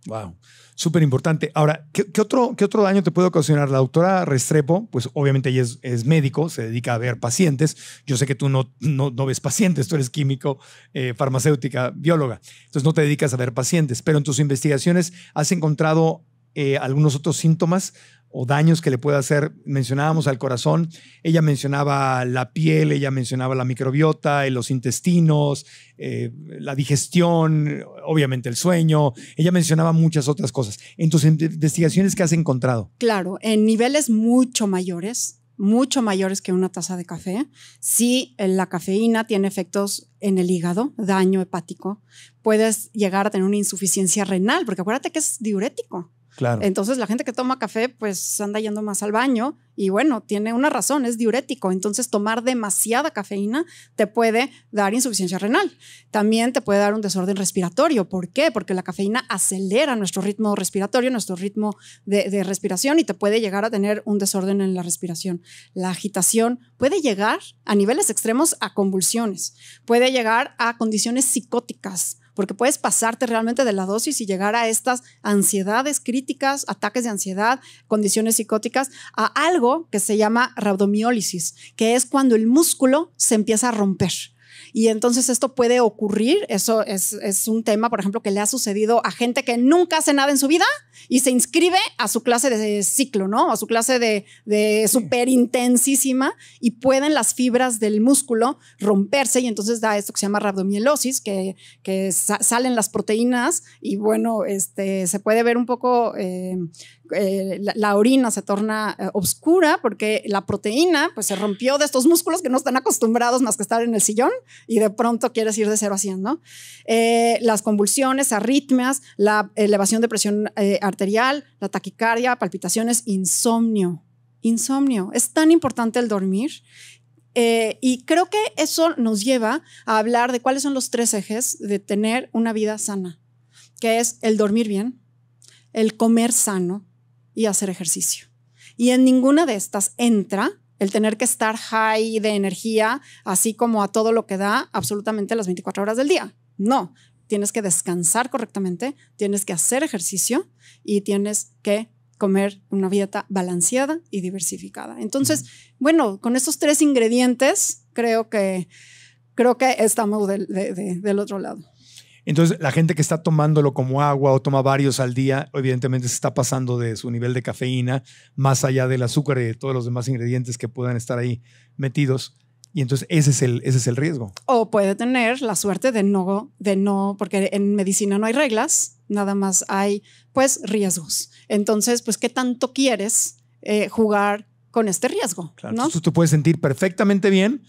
Wow, súper importante. Ahora, ¿qué, otro, ¿qué otro daño te puede ocasionar? La doctora Restrepo, pues obviamente ella es, médico, se dedica a ver pacientes. Yo sé que tú no, no, ves pacientes, tú eres químico, eh, farmacéutica, bióloga, entonces no te dedicas a ver pacientes, pero en tus investigaciones has encontrado eh, algunos otros síntomas o daños que le puede hacer. Mencionábamos al corazón, ella mencionaba la piel, ella mencionaba la microbiota, eh, los intestinos, eh, la digestión, obviamente el sueño, ella mencionaba muchas otras cosas. En tus investigaciones, ¿qué has encontrado? Claro, en niveles mucho mayores, mucho mayores que una taza de café. Sí, la cafeína tiene efectos en el hígado, daño hepático. Puedes llegar a tener una insuficiencia renal, porque acuérdate que es diurético. Entonces la gente que toma café pues anda yendo más al baño y bueno, tiene una razón, es diurético. Entonces tomar demasiada cafeína te puede dar insuficiencia renal. También te puede dar un desorden respiratorio. ¿Por qué? Porque la cafeína acelera nuestro ritmo respiratorio, nuestro ritmo de respiración y te puede llegar a tener un desorden en la respiración. La agitación puede llegar a niveles extremos a convulsiones, puede llegar a condiciones psicóticas porque puedes pasarte realmente de la dosis y llegar a estas ansiedades críticas, ataques de ansiedad, condiciones psicóticas, a algo que se llama raudomiólisis, que es cuando el músculo se empieza a romper. Y entonces esto puede ocurrir, eso es, un tema, por ejemplo, que le ha sucedido a gente que nunca hace nada en su vida y se inscribe a su clase de ciclo, ¿no? A su clase de, de súper intensísima y pueden las fibras del músculo romperse y entonces da esto que se llama rabdomielosis, que, que salen las proteínas y bueno, este, se puede ver un poco eh, eh, la, orina se torna eh, oscura porque la proteína pues se rompió de estos músculos que no están acostumbrados más que estar en el sillón y de pronto quieres ir de cero a eh, las convulsiones, arritmias, la elevación de presión arterial, la taquicardia, palpitaciones, insomnio. Insomnio. Es tan importante el dormir y creo que eso nos lleva a hablar de cuáles son los tres ejes de tener una vida sana, que es el dormir bien, el comer sano y hacer ejercicio. Y en ninguna de estas entra el tener que estar high de energía, así como a todo lo que da absolutamente las 24 horas del día. No, tienes que descansar correctamente, tienes que hacer ejercicio y tienes que comer una dieta balanceada y diversificada. Entonces, bueno, con estos tres ingredientes creo que, creo que estamos del otro lado. Entonces, la gente que está tomándolo como agua o toma varios al día, evidentemente se está pasando de su nivel de cafeína, más allá del azúcar y de todos los demás ingredientes que puedan estar ahí metidos. Y entonces ese es el, ese es el riesgo. O puede tener la suerte de no, de no, porque en medicina no hay reglas, nada más hay pues riesgos. Entonces, pues, ¿qué tanto quieres eh, jugar con este riesgo? ¿no? tú, tú puedes sentir perfectamente bien,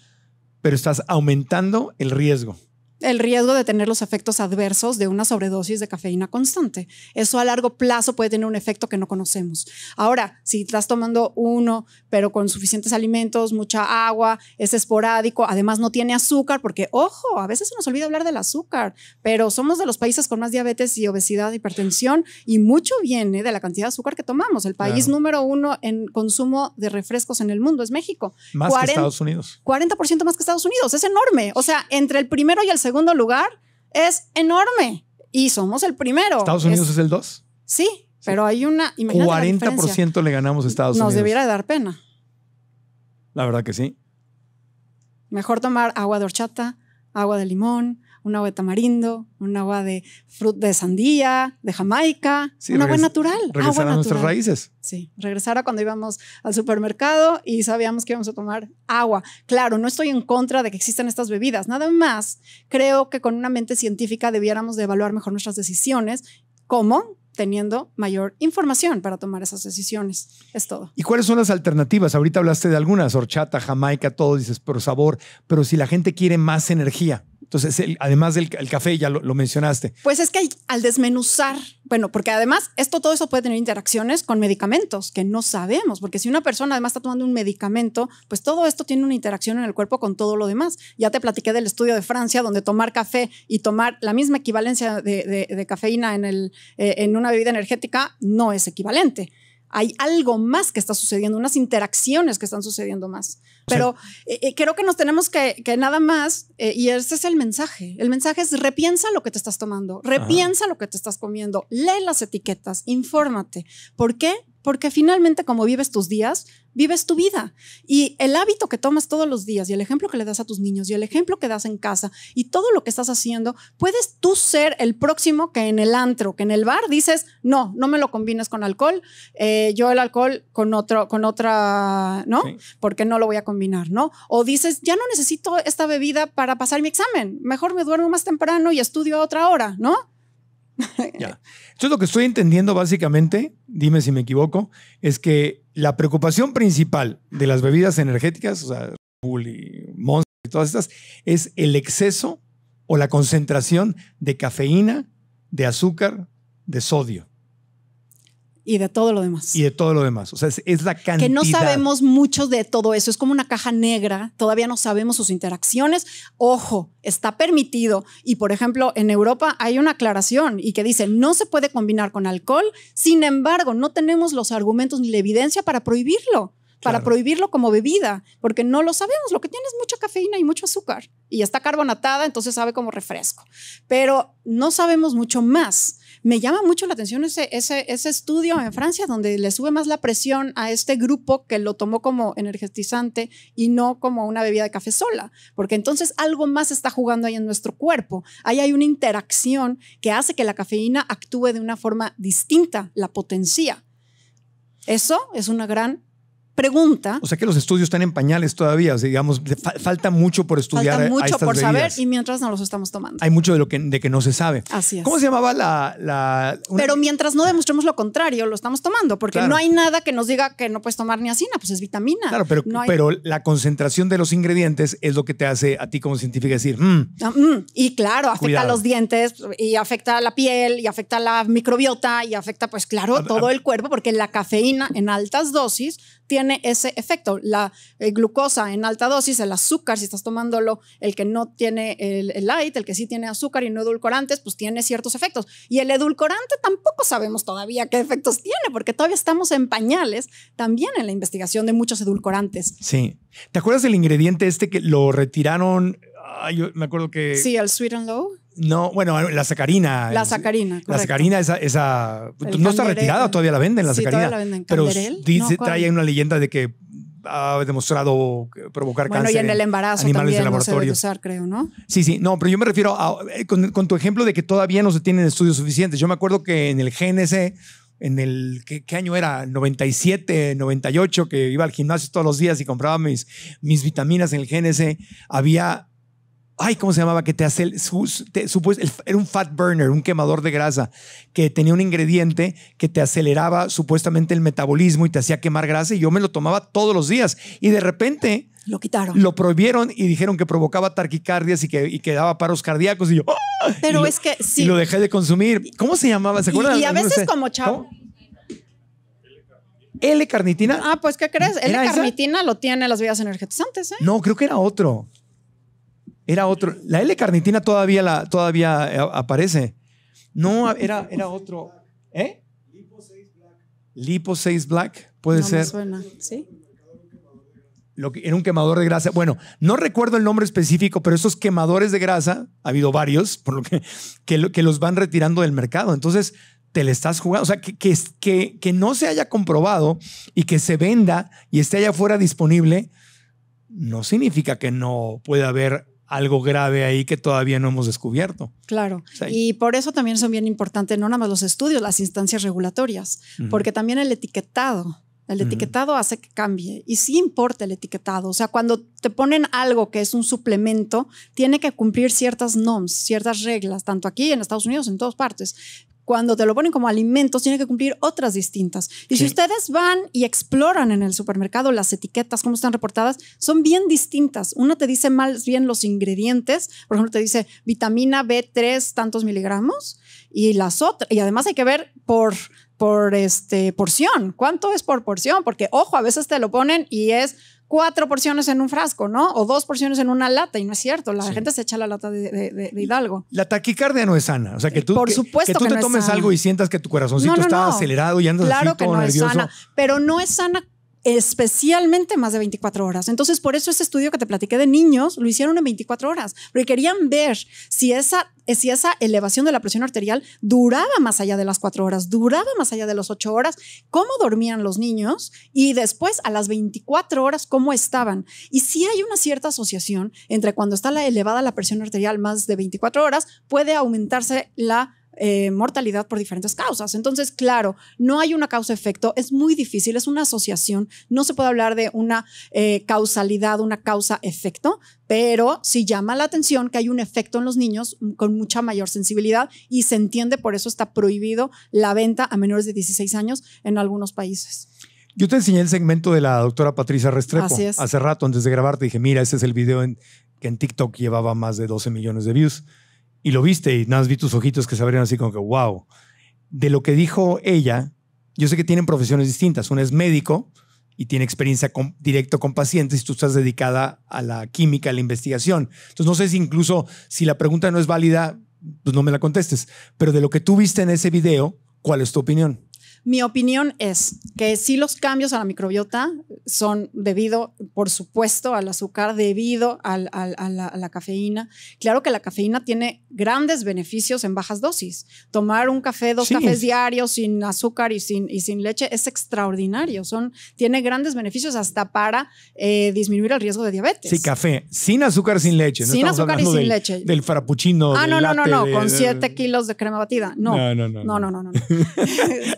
pero estás aumentando el riesgo el riesgo de tener los efectos adversos de una sobredosis de cafeína constante. Eso a largo plazo puede tener un efecto que no conocemos. Ahora, si estás tomando uno, pero con suficientes alimentos, mucha agua, es esporádico, además no tiene azúcar, porque ojo, a veces se nos olvida hablar del azúcar, pero somos de los países con más diabetes y obesidad, hipertensión, y mucho viene de la cantidad de azúcar que tomamos. El país número uno en consumo de refrescos en el mundo es México. Más que Estados Unidos. 40% más que Estados Unidos, es enorme. O sea, entre el primero y el segundo segundo lugar es enorme y somos el primero. ¿Estados Unidos es, el dos? Sí, pero hay una. 40% le ganamos a Estados Unidos. Nos debiera dar pena. La verdad que sí. Mejor tomar agua de horchata, agua de limón, un agua de tamarindo, un agua de fruta de sandía, de Jamaica, un agua natural. Regresar a nuestras raíces. Sí, regresar a cuando íbamos al supermercado y sabíamos que íbamos a tomar agua. Claro, no estoy en contra de que existan estas bebidas, nada más creo que con una mente científica debiéramos de evaluar mejor nuestras decisiones. como teniendo mayor información para tomar esas decisiones. Es todo. ¿Y cuáles son las alternativas? Ahorita hablaste de algunas, horchata, jamaica, todo, dices, por sabor, pero si la gente quiere más energía. Entonces, además del café, ya lo, mencionaste. Pues es que al desmenuzar, bueno, porque además esto, todo eso puede tener interacciones con medicamentos que no sabemos, porque si una persona además está tomando un medicamento, pues todo esto tiene una interacción en el cuerpo con todo lo demás. Ya te platiqué del estudio de Francia, donde tomar café y tomar la misma equivalencia de, cafeína en, el, eh, en una bebida energética no es equivalente hay algo más que está sucediendo, unas interacciones que están sucediendo más. Pero eh, eh, creo que nos tenemos que, nada más, eh, y ese es el mensaje, el mensaje es repiensa lo que te estás tomando, repiensa lo que te estás comiendo, lee las etiquetas, infórmate. ¿Por qué? porque finalmente como vives tus días, vives tu vida. Y el hábito que tomas todos los días y el ejemplo que le das a tus niños y el ejemplo que das en casa y todo lo que estás haciendo, puedes tú ser el próximo que en el antro, que en el bar dices, no, no me lo combines con alcohol, eh, yo el alcohol con, otro, con otra, ¿no? Porque no lo voy a combinar, ¿no? O dices, ya no necesito esta bebida para pasar mi examen, mejor me duermo más temprano y estudio a otra hora, ¿no? <laughs> ya. Entonces lo que estoy entendiendo básicamente, dime si me equivoco, es que la preocupación principal de las bebidas energéticas, o sea, Monster y todas estas, es el exceso o la concentración de cafeína, de azúcar, de sodio. Y de todo lo demás. Y de todo lo demás. O sea, es, la cantidad. Que no sabemos mucho de todo eso. Es como una caja negra. Todavía no sabemos sus interacciones. Ojo, está permitido. Y por ejemplo, en Europa hay una aclaración y que dice no se puede combinar con alcohol. Sin embargo, no tenemos los argumentos ni la evidencia para prohibirlo. Para prohibirlo como bebida, porque no lo sabemos. Lo que tiene es mucha cafeína y mucho azúcar. Y está carbonatada, entonces sabe como refresco. Pero no sabemos mucho más. Me llama mucho la atención ese, ese, estudio en Francia donde le sube más la presión a este grupo que lo tomó como energetizante y no como una bebida de café sola, porque entonces algo más está jugando ahí en nuestro cuerpo. Ahí hay una interacción que hace que la cafeína actúe de una forma distinta, la potencia. Eso es una gran pregunta. O sea que los estudios están en pañales todavía, digamos, falta mucho por estudiar. Falta mucho por saber y mientras no los estamos tomando. Hay mucho de lo que, de que no se sabe. Así es. ¿Cómo se llamaba la... Pero mientras no demostremos lo contrario, lo estamos tomando, porque no hay nada que nos diga que no puedes tomar niacina, pues es vitamina. Claro, pero, la concentración de los ingredientes es lo que te hace a ti como científica decir, mm, ah, mm, y claro, afecta los dientes y afecta a la piel y afecta la microbiota y afecta, pues claro, todo el cuerpo, porque la cafeína en altas dosis tiene ese efecto. La eh, glucosa en alta dosis, el azúcar, si estás tomándolo, el que no tiene el, light, el que sí tiene azúcar y no edulcorantes, pues tiene ciertos efectos. Y el edulcorante tampoco sabemos todavía qué efectos tiene, porque todavía estamos en pañales también en la investigación de muchos edulcorantes. Sí. ¿Te acuerdas del ingrediente este que lo retiraron? yo me acuerdo que... Sí, el sweet and low. No, bueno, la sacarina. La sacarina. Correcto. La sacarina, esa. no está retirada, todavía la venden, la sí, sacarina. Todavía la venden. Pero trae una leyenda de que ha demostrado provocar cáncer. Bueno, y en el embarazo animales también laboratorio. se usar, creo, ¿no? Sí, sí. No, pero yo me refiero a, eh, con, tu ejemplo de que todavía no se tienen estudios suficientes. Yo me acuerdo que en el GNC, en el, ¿qué, año era? 97, 98, que iba al gimnasio todos los días y compraba mis, mis vitaminas en el GNC, había ay, ¿cómo se llamaba? Que te hace era un fat burner, un quemador de grasa, que tenía un ingrediente que te aceleraba supuestamente el metabolismo y te hacía quemar grasa y yo me lo tomaba todos los días y de repente lo quitaron. Lo prohibieron y dijeron que provocaba tarquicardias y que, y daba paros cardíacos y yo. ¡ah! Pero es que sí. Y lo dejé de consumir. ¿Cómo se llamaba? ¿Se acuerdan? Y, a veces como chavo. l L-carnitina. Ah, pues ¿qué crees? L-carnitina lo tiene las vías energéticas ¿eh? No, creo que era otro. Era otro. La L-carnitina todavía, la, todavía eh, aparece. No, era, era otro. ¿Eh? Lipo 6 Black. Lipo 6 Black, puede ser. suena, ¿sí? Lo que, era un quemador de grasa. Bueno, no recuerdo el nombre específico, pero esos quemadores de grasa, ha habido varios, por lo que, que, los van retirando del mercado. Entonces, te le estás jugando. O sea, que, que, que, no se haya comprobado y que se venda y esté allá afuera disponible, no significa que no pueda haber algo grave ahí que todavía no hemos descubierto. Claro. Y por eso también son bien importantes no nada más los estudios, las instancias regulatorias, porque también el etiquetado. El etiquetado hace que cambie y sí importa el etiquetado. O sea, cuando te ponen algo que es un suplemento, tiene que cumplir ciertas normas... ciertas reglas, tanto aquí en Estados Unidos, en todas partes cuando te lo ponen como alimentos, tiene que cumplir otras distintas. Y si ustedes van y exploran en el supermercado las etiquetas, cómo están reportadas, son bien distintas. Una te dice más bien los ingredientes, por ejemplo, te dice vitamina B3 tantos miligramos y las otras, y además hay que ver por por este porción, cuánto es por porción, porque ojo, a veces te lo ponen y es cuatro porciones en un frasco, ¿no? O dos porciones en una lata, y no es cierto, la gente se echa la lata de, Hidalgo. La taquicardia no es sana, o sea, que tú, Por supuesto que, tú te tomes algo y sientas que tu corazoncito está acelerado y andas claro así Claro que no Es sana, pero no es sana especialmente más de 24 horas. Entonces, por eso ese estudio que te platiqué de niños lo hicieron en 24 horas, porque querían ver si esa, si esa elevación de la presión arterial duraba más allá de las 4 horas, duraba más allá de las 8 horas, cómo dormían los niños y después a las 24 horas cómo estaban. Y si hay una cierta asociación entre cuando está elevada la presión arterial más de 24 horas, puede aumentarse la eh, mortalidad por diferentes causas. Entonces, claro, no hay una causa-efecto, es muy difícil, es una asociación, no se puede hablar de una eh, causalidad, una causa-efecto, pero sí llama la atención que hay un efecto en los niños con mucha mayor sensibilidad y se entiende, por eso está prohibido la venta a menores de 16 años en algunos países. Yo te enseñé el segmento de la doctora Patricia Restrepo hace rato antes de grabarte. Dije, mira, ese es el video que en TikTok llevaba más de 12 millones de views y lo viste y nada más vi tus ojitos que se abrieron así como que, wow. De lo que dijo ella, yo sé que tienen profesiones distintas. Una es médico y tiene experiencia directa con pacientes y tú estás dedicada a la química, a la investigación. Entonces no sé si incluso si la pregunta no es válida, pues no me la contestes. Pero de lo que tú viste en ese video, ¿cuál es tu opinión? Mi opinión es que si los cambios a la microbiota son debido, por supuesto, al azúcar, debido a, la, cafeína. Claro que la cafeína tiene grandes beneficios en bajas dosis. Tomar un café, dos cafés diarios sin azúcar y sin, y sin leche es extraordinario. Son, tiene grandes beneficios hasta para eh, disminuir el riesgo de diabetes. Sí, café, sin azúcar, sin leche. sin azúcar y sin leche. Del frappuccino. Ah, no, no, no, no, con 7 kilos de crema batida. No, no, no. no, no, no, no. <laughs>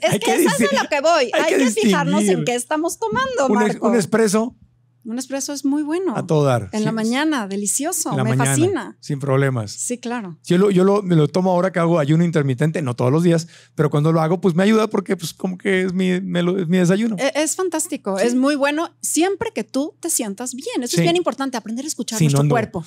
es que eso es lo que voy. Hay, que, fijarnos en qué estamos tomando. Marco. Un, un espresso. Un espresso es muy bueno. A todo dar. En la mañana, delicioso. me fascina. Sin problemas. Sí, claro. Yo, lo, yo me lo tomo ahora que hago ayuno intermitente, no todos los días, pero cuando lo hago, pues me ayuda porque, pues, como que es mi, es mi desayuno. E, es, fantástico. Es muy bueno siempre que tú te sientas bien. Eso es bien importante, aprender a escuchar nuestro cuerpo.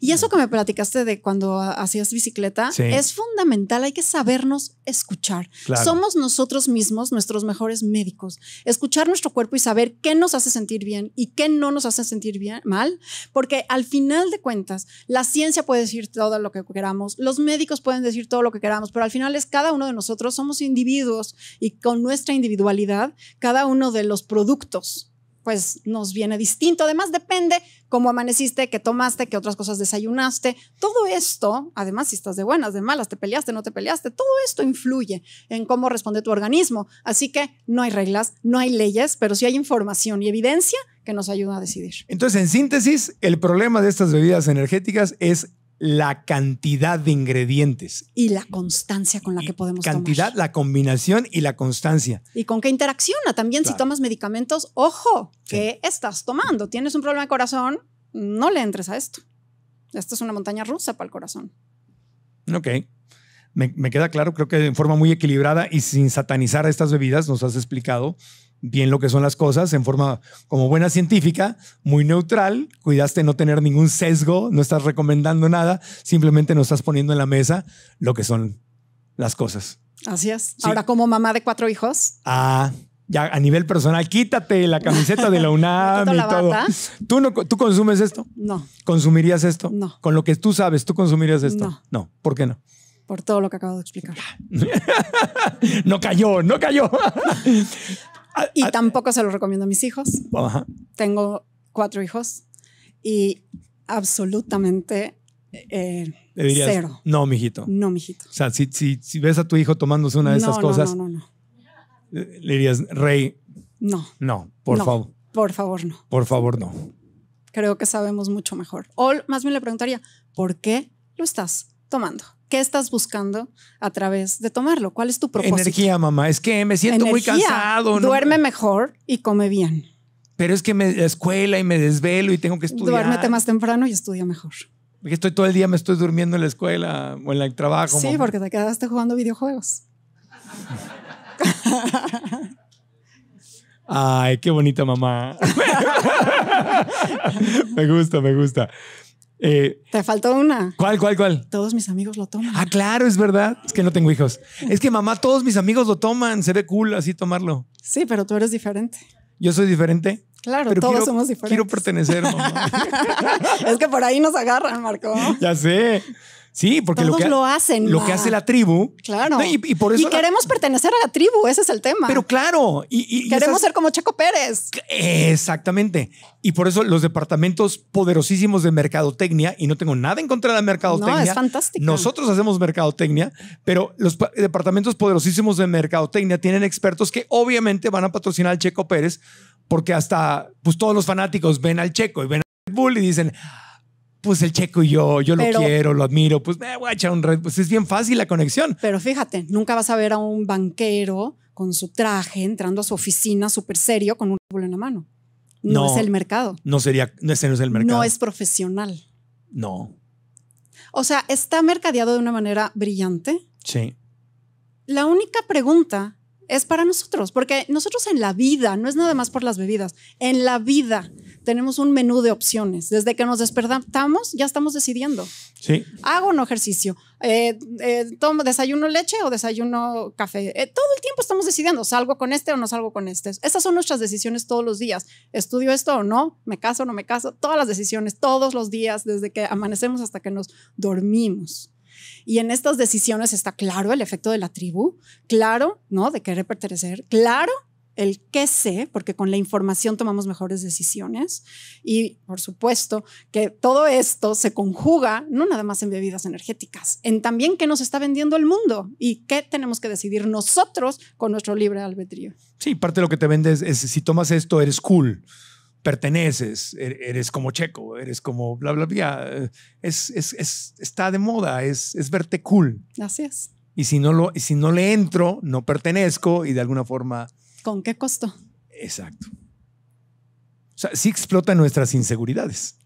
Y eso que me platicaste de cuando hacías bicicleta es fundamental, hay que sabernos escuchar. Somos nosotros mismos nuestros mejores médicos. Escuchar nuestro cuerpo y saber qué nos hace sentir bien y qué no nos hace sentir bien, mal, porque al final de cuentas, la ciencia puede decir todo lo que queramos, los médicos pueden decir todo lo que queramos, pero al final es cada uno de nosotros somos individuos y con nuestra individualidad, cada uno de los productos pues nos viene distinto. Además, depende cómo amaneciste, qué tomaste, qué otras cosas desayunaste. Todo esto, además, si estás de buenas, de malas, te peleaste, no te peleaste, todo esto influye en cómo responde tu organismo. Así que no hay reglas, no hay leyes, pero sí hay información y evidencia que nos ayuda a decidir. Entonces, en síntesis, el problema de estas bebidas energéticas es la cantidad de ingredientes. Y la constancia con la que podemos cantidad, la combinación y la constancia. Y con qué interacciona también si tomas medicamentos, ojo, que estás tomando? ¿Tienes un problema de corazón? No le entres a esto. Esto es una montaña rusa para el corazón. Ok. Me, me queda claro, creo que en forma muy equilibrada y sin satanizar estas bebidas nos has explicado bien lo que son las cosas en forma como buena científica, muy neutral, cuidaste no tener ningún sesgo, no estás recomendando nada, simplemente no estás poniendo en la mesa lo que son las cosas. Así es. Ahora como mamá de cuatro hijos. Ah, ya a nivel personal, quítate la camiseta de la <laughs> UNAM y todo. ¿Tú, no, ¿Tú consumes esto? No. ¿Consumirías esto? No. Con lo que tú sabes, ¿tú consumirías esto? No. ¿Por qué no? Por todo lo que acabo de explicar. <laughs> no cayó, no cayó. <laughs> Ah, y ah, tampoco se lo recomiendo a mis hijos. Tengo cuatro hijos y absolutamente eh, cero. No, mijito. No, mijito. O sea, si, ves a tu hijo tomándose una de esas cosas, no, no, le dirías, rey. No. No, por favor. Por favor, no. Por favor, no. Creo que sabemos mucho mejor. O más bien le preguntaría, ¿por qué lo estás tomando? ¿Qué estás buscando a través de tomarlo? ¿Cuál es tu propósito? Energía, mamá. Es que me siento muy cansado. ¿no? Duerme mejor y come bien. Pero es que me escuela y me desvelo y tengo que estudiar. Duérmete más temprano y estudia mejor. Porque estoy todo el día, me estoy durmiendo en la escuela o en el trabajo. Sí, porque te quedaste jugando videojuegos. Ay, qué bonita mamá. <laughs> me gusta, me gusta. Eh, Te faltó una. ¿Cuál, cuál, cuál? Todos mis amigos lo toman. Ah, claro, es verdad. Es que no tengo hijos. Es que mamá, todos mis amigos lo toman. Se ve cool así tomarlo. Sí, pero tú eres diferente. Yo soy diferente. Claro, todos somos diferentes. Quiero pertenecer, <laughs> es que por ahí nos agarran, Marco. Ya sé. Sí, porque lo, que, lo hacen. Lo que hace la tribu. Claro. y, por eso. Y queremos pertenecer a la tribu, ese es el tema. Pero claro. Y, queremos ser como Checo Pérez. Exactamente. Y por eso los departamentos poderosísimos de mercadotecnia, y no tengo nada en contra de la mercadotecnia. No, es fantástico. Nosotros hacemos mercadotecnia, pero los departamentos poderosísimos de mercadotecnia tienen expertos que obviamente van a patrocinar al Checo Pérez, porque hasta pues todos los fanáticos ven al Checo y ven al Red Bull y dicen, pues el checo y yo, yo lo quiero, lo admiro, pues me voy a echar un red, pues es bien fácil la conexión. Pero fíjate, nunca vas a ver a un banquero con su traje entrando a su oficina súper serio con un árbol en la mano. No, es el mercado. No sería, no es el mercado. No es profesional. No. O sea, está mercadeado de una manera brillante. Sí. La única pregunta es para nosotros, porque nosotros en la vida, no es nada más por las bebidas, en la vida tenemos un menú de opciones. Desde que nos despertamos, ya estamos decidiendo. Sí. ¿Hago un ejercicio? Eh, eh, tomo, ¿Desayuno leche o desayuno café? Eh, todo el tiempo estamos decidiendo, ¿salgo con este o no salgo con este? Esas son nuestras decisiones todos los días. ¿Estudio esto o no? ¿Me caso o no me caso? Todas las decisiones, todos los días, desde que amanecemos hasta que nos dormimos. Y en estas decisiones está claro el efecto de la tribu, claro, ¿no? De querer pertenecer, claro, el qué sé, porque con la información tomamos mejores decisiones. Y por supuesto que todo esto se conjuga no nada más en bebidas energéticas, en también qué nos está vendiendo el mundo y qué tenemos que decidir nosotros con nuestro libre albedrío. Sí, parte de lo que te vende es, si tomas esto, eres cool perteneces, er, eres como checo, eres como bla, bla, bla. Es, es, está de moda, es, es verte cool. Así es. Y si no, lo, si no le entro, no pertenezco y de alguna forma ¿Con qué costo? Exacto. O sea, sí explota nuestras inseguridades.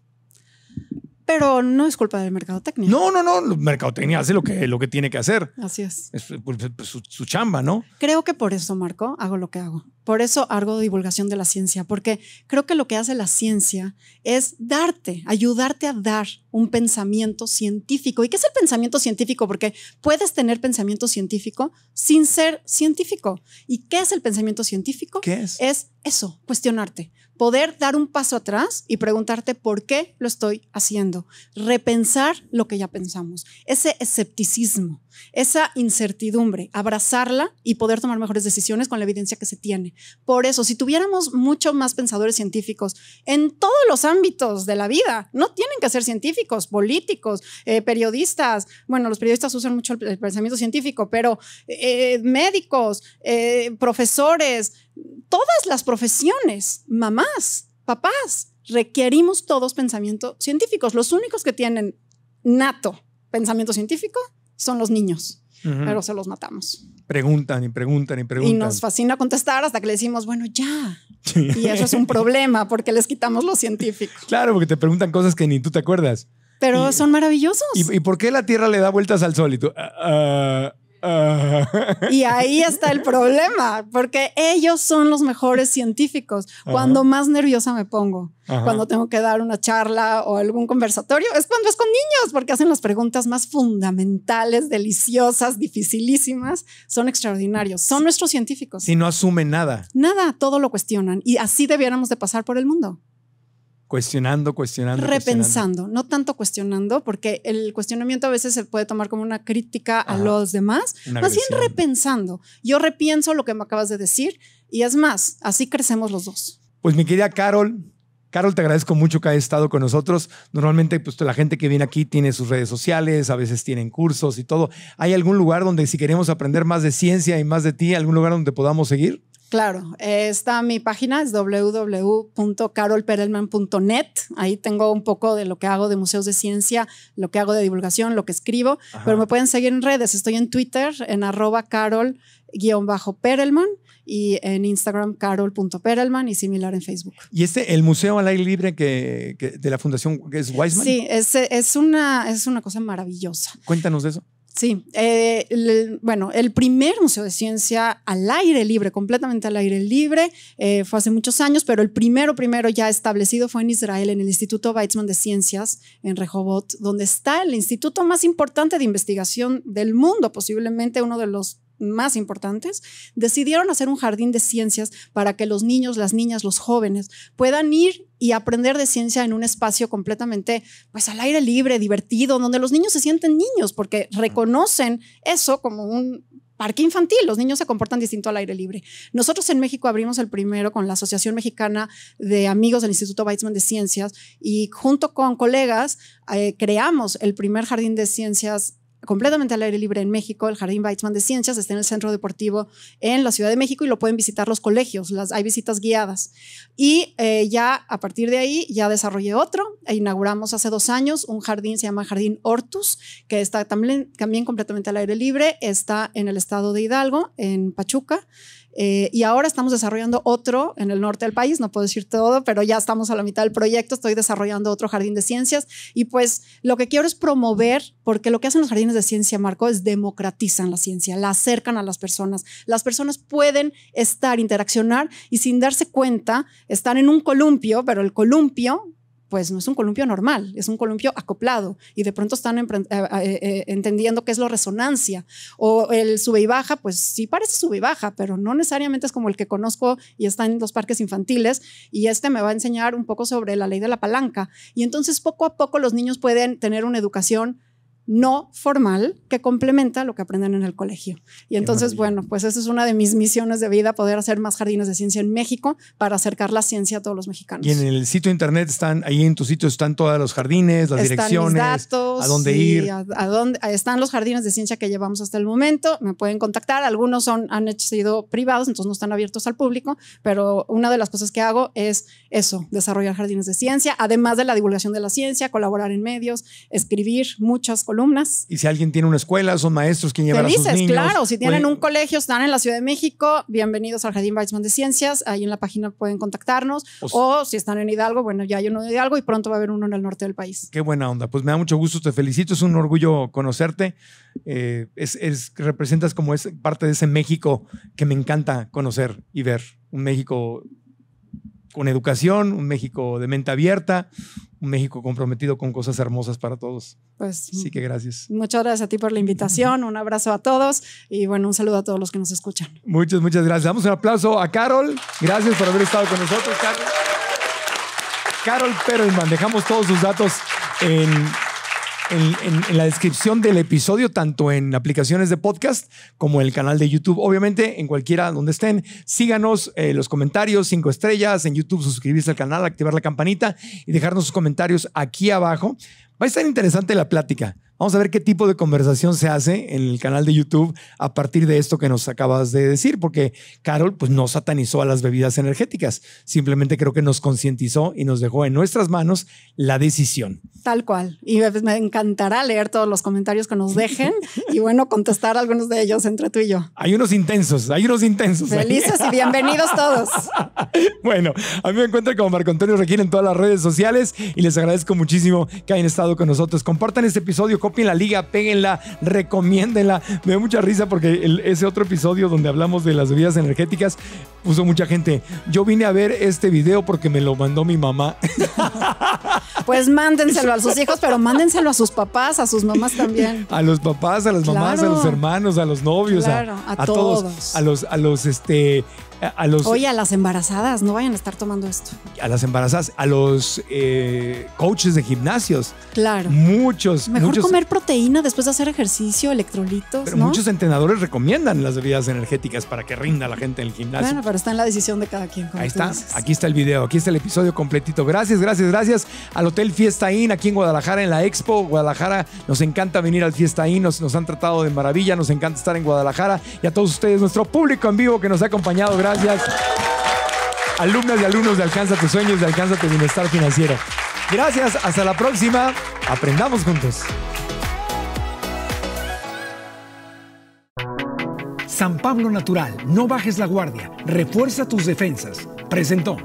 Pero no es culpa del mercadotecnia. No, no, no. Mercadotecnia hace lo que, lo que tiene que hacer. Así es. es pues, pues, pues, su, chamba, ¿no? Creo que por eso, Marco, hago lo que hago. Por eso de divulgación de la ciencia, porque creo que lo que hace la ciencia es darte, ayudarte a dar un pensamiento científico. ¿Y qué es el pensamiento científico? Porque puedes tener pensamiento científico sin ser científico. ¿Y qué es el pensamiento científico? ¿Qué es? Es eso, cuestionarte, poder dar un paso atrás y preguntarte por qué lo estoy haciendo, repensar lo que ya pensamos, ese escepticismo esa incertidumbre, abrazarla y poder tomar mejores decisiones con la evidencia que se tiene. Por eso, si tuviéramos mucho más pensadores científicos en todos los ámbitos de la vida, no tienen que ser científicos, políticos, eh, periodistas, bueno, los periodistas usan mucho el, pensamiento científico, pero eh, médicos, eh, profesores, todas las profesiones, mamás, papás, requerimos todos pensamiento científicos. Los únicos que tienen nato pensamiento científico son los niños, pero se los matamos. Preguntan y preguntan y preguntan. Y nos fascina contestar hasta que le decimos, bueno, ya. Y eso es un problema porque les quitamos los científicos. <laughs> Claro, porque te preguntan cosas que ni tú te acuerdas. Pero son maravillosos. Y, por qué la Tierra le da vueltas al Sol? Y tú, ah, ah, Ah. Y ahí está el problema, porque ellos son los mejores científicos. Cuando más nerviosa me pongo, cuando tengo que dar una charla o algún conversatorio, es cuando es con niños, porque hacen las preguntas más fundamentales, deliciosas, dificilísimas. Son extraordinarios, son nuestros científicos. Si no asumen nada. Nada, todo lo cuestionan. Y así debiéramos de pasar por el mundo cuestionando, cuestionando. Repensando, no tanto cuestionando, porque el cuestionamiento a veces se puede tomar como una crítica a los demás, más bien repensando. Yo repienso lo que me acabas de decir y es más, así crecemos los dos. Pues mi querida Carol, Carol, te agradezco mucho que hayas estado con nosotros. Normalmente, pues la gente que viene aquí tiene sus redes sociales, a veces tienen cursos y todo. ¿Hay algún lugar donde si queremos aprender más de ciencia y más de ti, algún lugar donde podamos seguir? Claro, está mi página es www.carolperelman.net. Ahí tengo un poco de lo que hago de museos de ciencia, lo que hago de divulgación, lo que escribo, pero me pueden seguir en redes. Estoy en Twitter en arroba carol-perelman y en Instagram carol.perelman y similar en Facebook. ¿Y este, el museo al aire libre que, de la fundación que es Wiseman? Sí, es, es, una, es una cosa maravillosa. Cuéntanos de eso. Sí, eh, bueno, el primer museo de ciencia al aire libre, completamente al aire libre, eh, fue hace muchos años, pero el primero, primero ya establecido fue en Israel, en el Instituto Weizmann de Ciencias, en Rehovot, donde está el instituto más importante de investigación del mundo, posiblemente uno de los más importantes, decidieron hacer un jardín de ciencias para que los niños, las niñas, los jóvenes puedan ir y aprender de ciencia en un espacio completamente pues al aire libre, divertido, donde los niños se sienten niños porque reconocen eso como un parque infantil, los niños se comportan distinto al aire libre. Nosotros en México abrimos el primero con la Asociación Mexicana de Amigos del Instituto Weizmann de Ciencias y junto con colegas eh, creamos el primer jardín de ciencias completamente al aire libre en México. El Jardín Weizmann de Ciencias está en el Centro Deportivo en la Ciudad de México y lo pueden visitar los colegios. Las, hay visitas guiadas. Y eh, ya a partir de ahí ya desarrollé otro. E inauguramos hace dos años un jardín, se llama Jardín Hortus, que está también, también completamente al aire libre. Está en el estado de Hidalgo, en Pachuca. Eh, y ahora estamos desarrollando otro en el norte del país, no puedo decir todo, pero ya estamos a la mitad del proyecto, estoy desarrollando otro jardín de ciencias y pues lo que quiero es promover, porque lo que hacen los jardines de ciencia, Marco, es democratizan la ciencia, la acercan a las personas. Las personas pueden estar, interaccionar y sin darse cuenta, están en un columpio, pero el columpio pues no es un columpio normal, es un columpio acoplado y de pronto están eh, eh, eh, entendiendo qué es lo resonancia. O el sube y baja, pues sí parece sube y baja, pero no necesariamente es como el que conozco y está en los parques infantiles y este me va a enseñar un poco sobre la ley de la palanca. Y entonces poco a poco los niños pueden tener una educación no formal que complementa lo que aprenden en el colegio. Y entonces, bueno, pues esa es una de mis misiones de vida, poder hacer más jardines de ciencia en México para acercar la ciencia a todos los mexicanos. Y en el sitio internet están, ahí en tu sitio están todos los jardines, las direcciones, datos, a dónde ir. A, dónde, están los jardines de ciencia que llevamos hasta el momento, me pueden contactar, algunos son, han hecho, sido privados, entonces no están abiertos al público, pero una de las cosas que hago es eso, desarrollar jardines de ciencia, además de la divulgación de la ciencia, colaborar en medios, escribir muchas columnas y si alguien tiene una escuela, son maestros quien llevan a sus niños. claro. Si tienen un colegio, están en la Ciudad de México, bienvenidos al Jardín Weizmann de Ciencias. Ahí en la página pueden contactarnos. O, si están en Hidalgo, bueno, ya hay uno de Hidalgo y pronto va a haber uno en el norte del país. Qué buena onda. Pues me da mucho gusto, te felicito. Es un orgullo conocerte. Eh, es, es, representas como es parte de ese México que me encanta conocer y ver. Un México con educación, un México de mente abierta, un México comprometido con cosas hermosas para todos. Pues sí que gracias. Muchas gracias a ti por la invitación, un abrazo a todos y bueno, un saludo a todos los que nos escuchan. Muchas, muchas gracias. Damos un aplauso a Carol. Gracias por haber estado con nosotros, Carol. Carol Perelman, dejamos todos sus datos en en, la descripción del episodio, tanto en aplicaciones de podcast como el canal de YouTube. Obviamente, en cualquiera donde estén, síganos eh, los comentarios, cinco estrellas en YouTube, suscribirse al canal, activar la campanita y dejarnos sus comentarios aquí abajo Va a estar interesante la plática. Vamos a ver qué tipo de conversación se hace en el canal de YouTube a partir de esto que nos acabas de decir, porque Carol pues, no satanizó a las bebidas energéticas, simplemente creo que nos concientizó y nos dejó en nuestras manos la decisión. Tal cual. Y me pues, encantará leer todos los comentarios que nos dejen y bueno, contestar algunos de ellos entre tú y yo. Hay unos intensos, hay unos intensos. Felices y bienvenidos todos. <laughs> bueno, a mí me encuentro como Marco Antonio Requín en todas las redes sociales y les agradezco muchísimo que hayan estado con nosotros. Compartan este episodio, copien la liga, péguenla, recomiéndenla. Me da mucha risa porque ese otro episodio donde hablamos de las bebidas energéticas puso mucha gente. Yo vine a ver este video porque me lo mandó mi mamá. <laughs> Pues mándenselo a sus hijos, pero mándenselo a sus papás, a sus mamás también. A los papás, a las mamás, a los hermanos, a los novios, a, todos. todos. A los, a los este Oye, a las embarazadas, no vayan a estar tomando esto. A las embarazadas, a los eh, coaches de gimnasios. Claro. Muchos. Mejor comer proteína después de hacer ejercicio, electrolitos. Pero muchos entrenadores recomiendan las bebidas energéticas para que rinda la gente en el gimnasio. Bueno, pero está en la decisión de cada quien. Ahí está. Aquí está el video, aquí está el episodio completito. Gracias, gracias, gracias al Hotel Fiesta Inn aquí en Guadalajara, en la Expo. Guadalajara, nos encanta venir al Fiesta Inn, nos, nos han tratado de maravilla, nos encanta estar en Guadalajara y a todos ustedes, nuestro público en vivo que nos ha acompañado. Gracias gracias. Alumnas y alumnos de Alcanza tus sueños, de Alcanza tu bienestar financiero. Gracias, hasta la próxima. Aprendamos juntos. San Pablo Natural, no bajes la guardia, refuerza tus defensas. Presentó.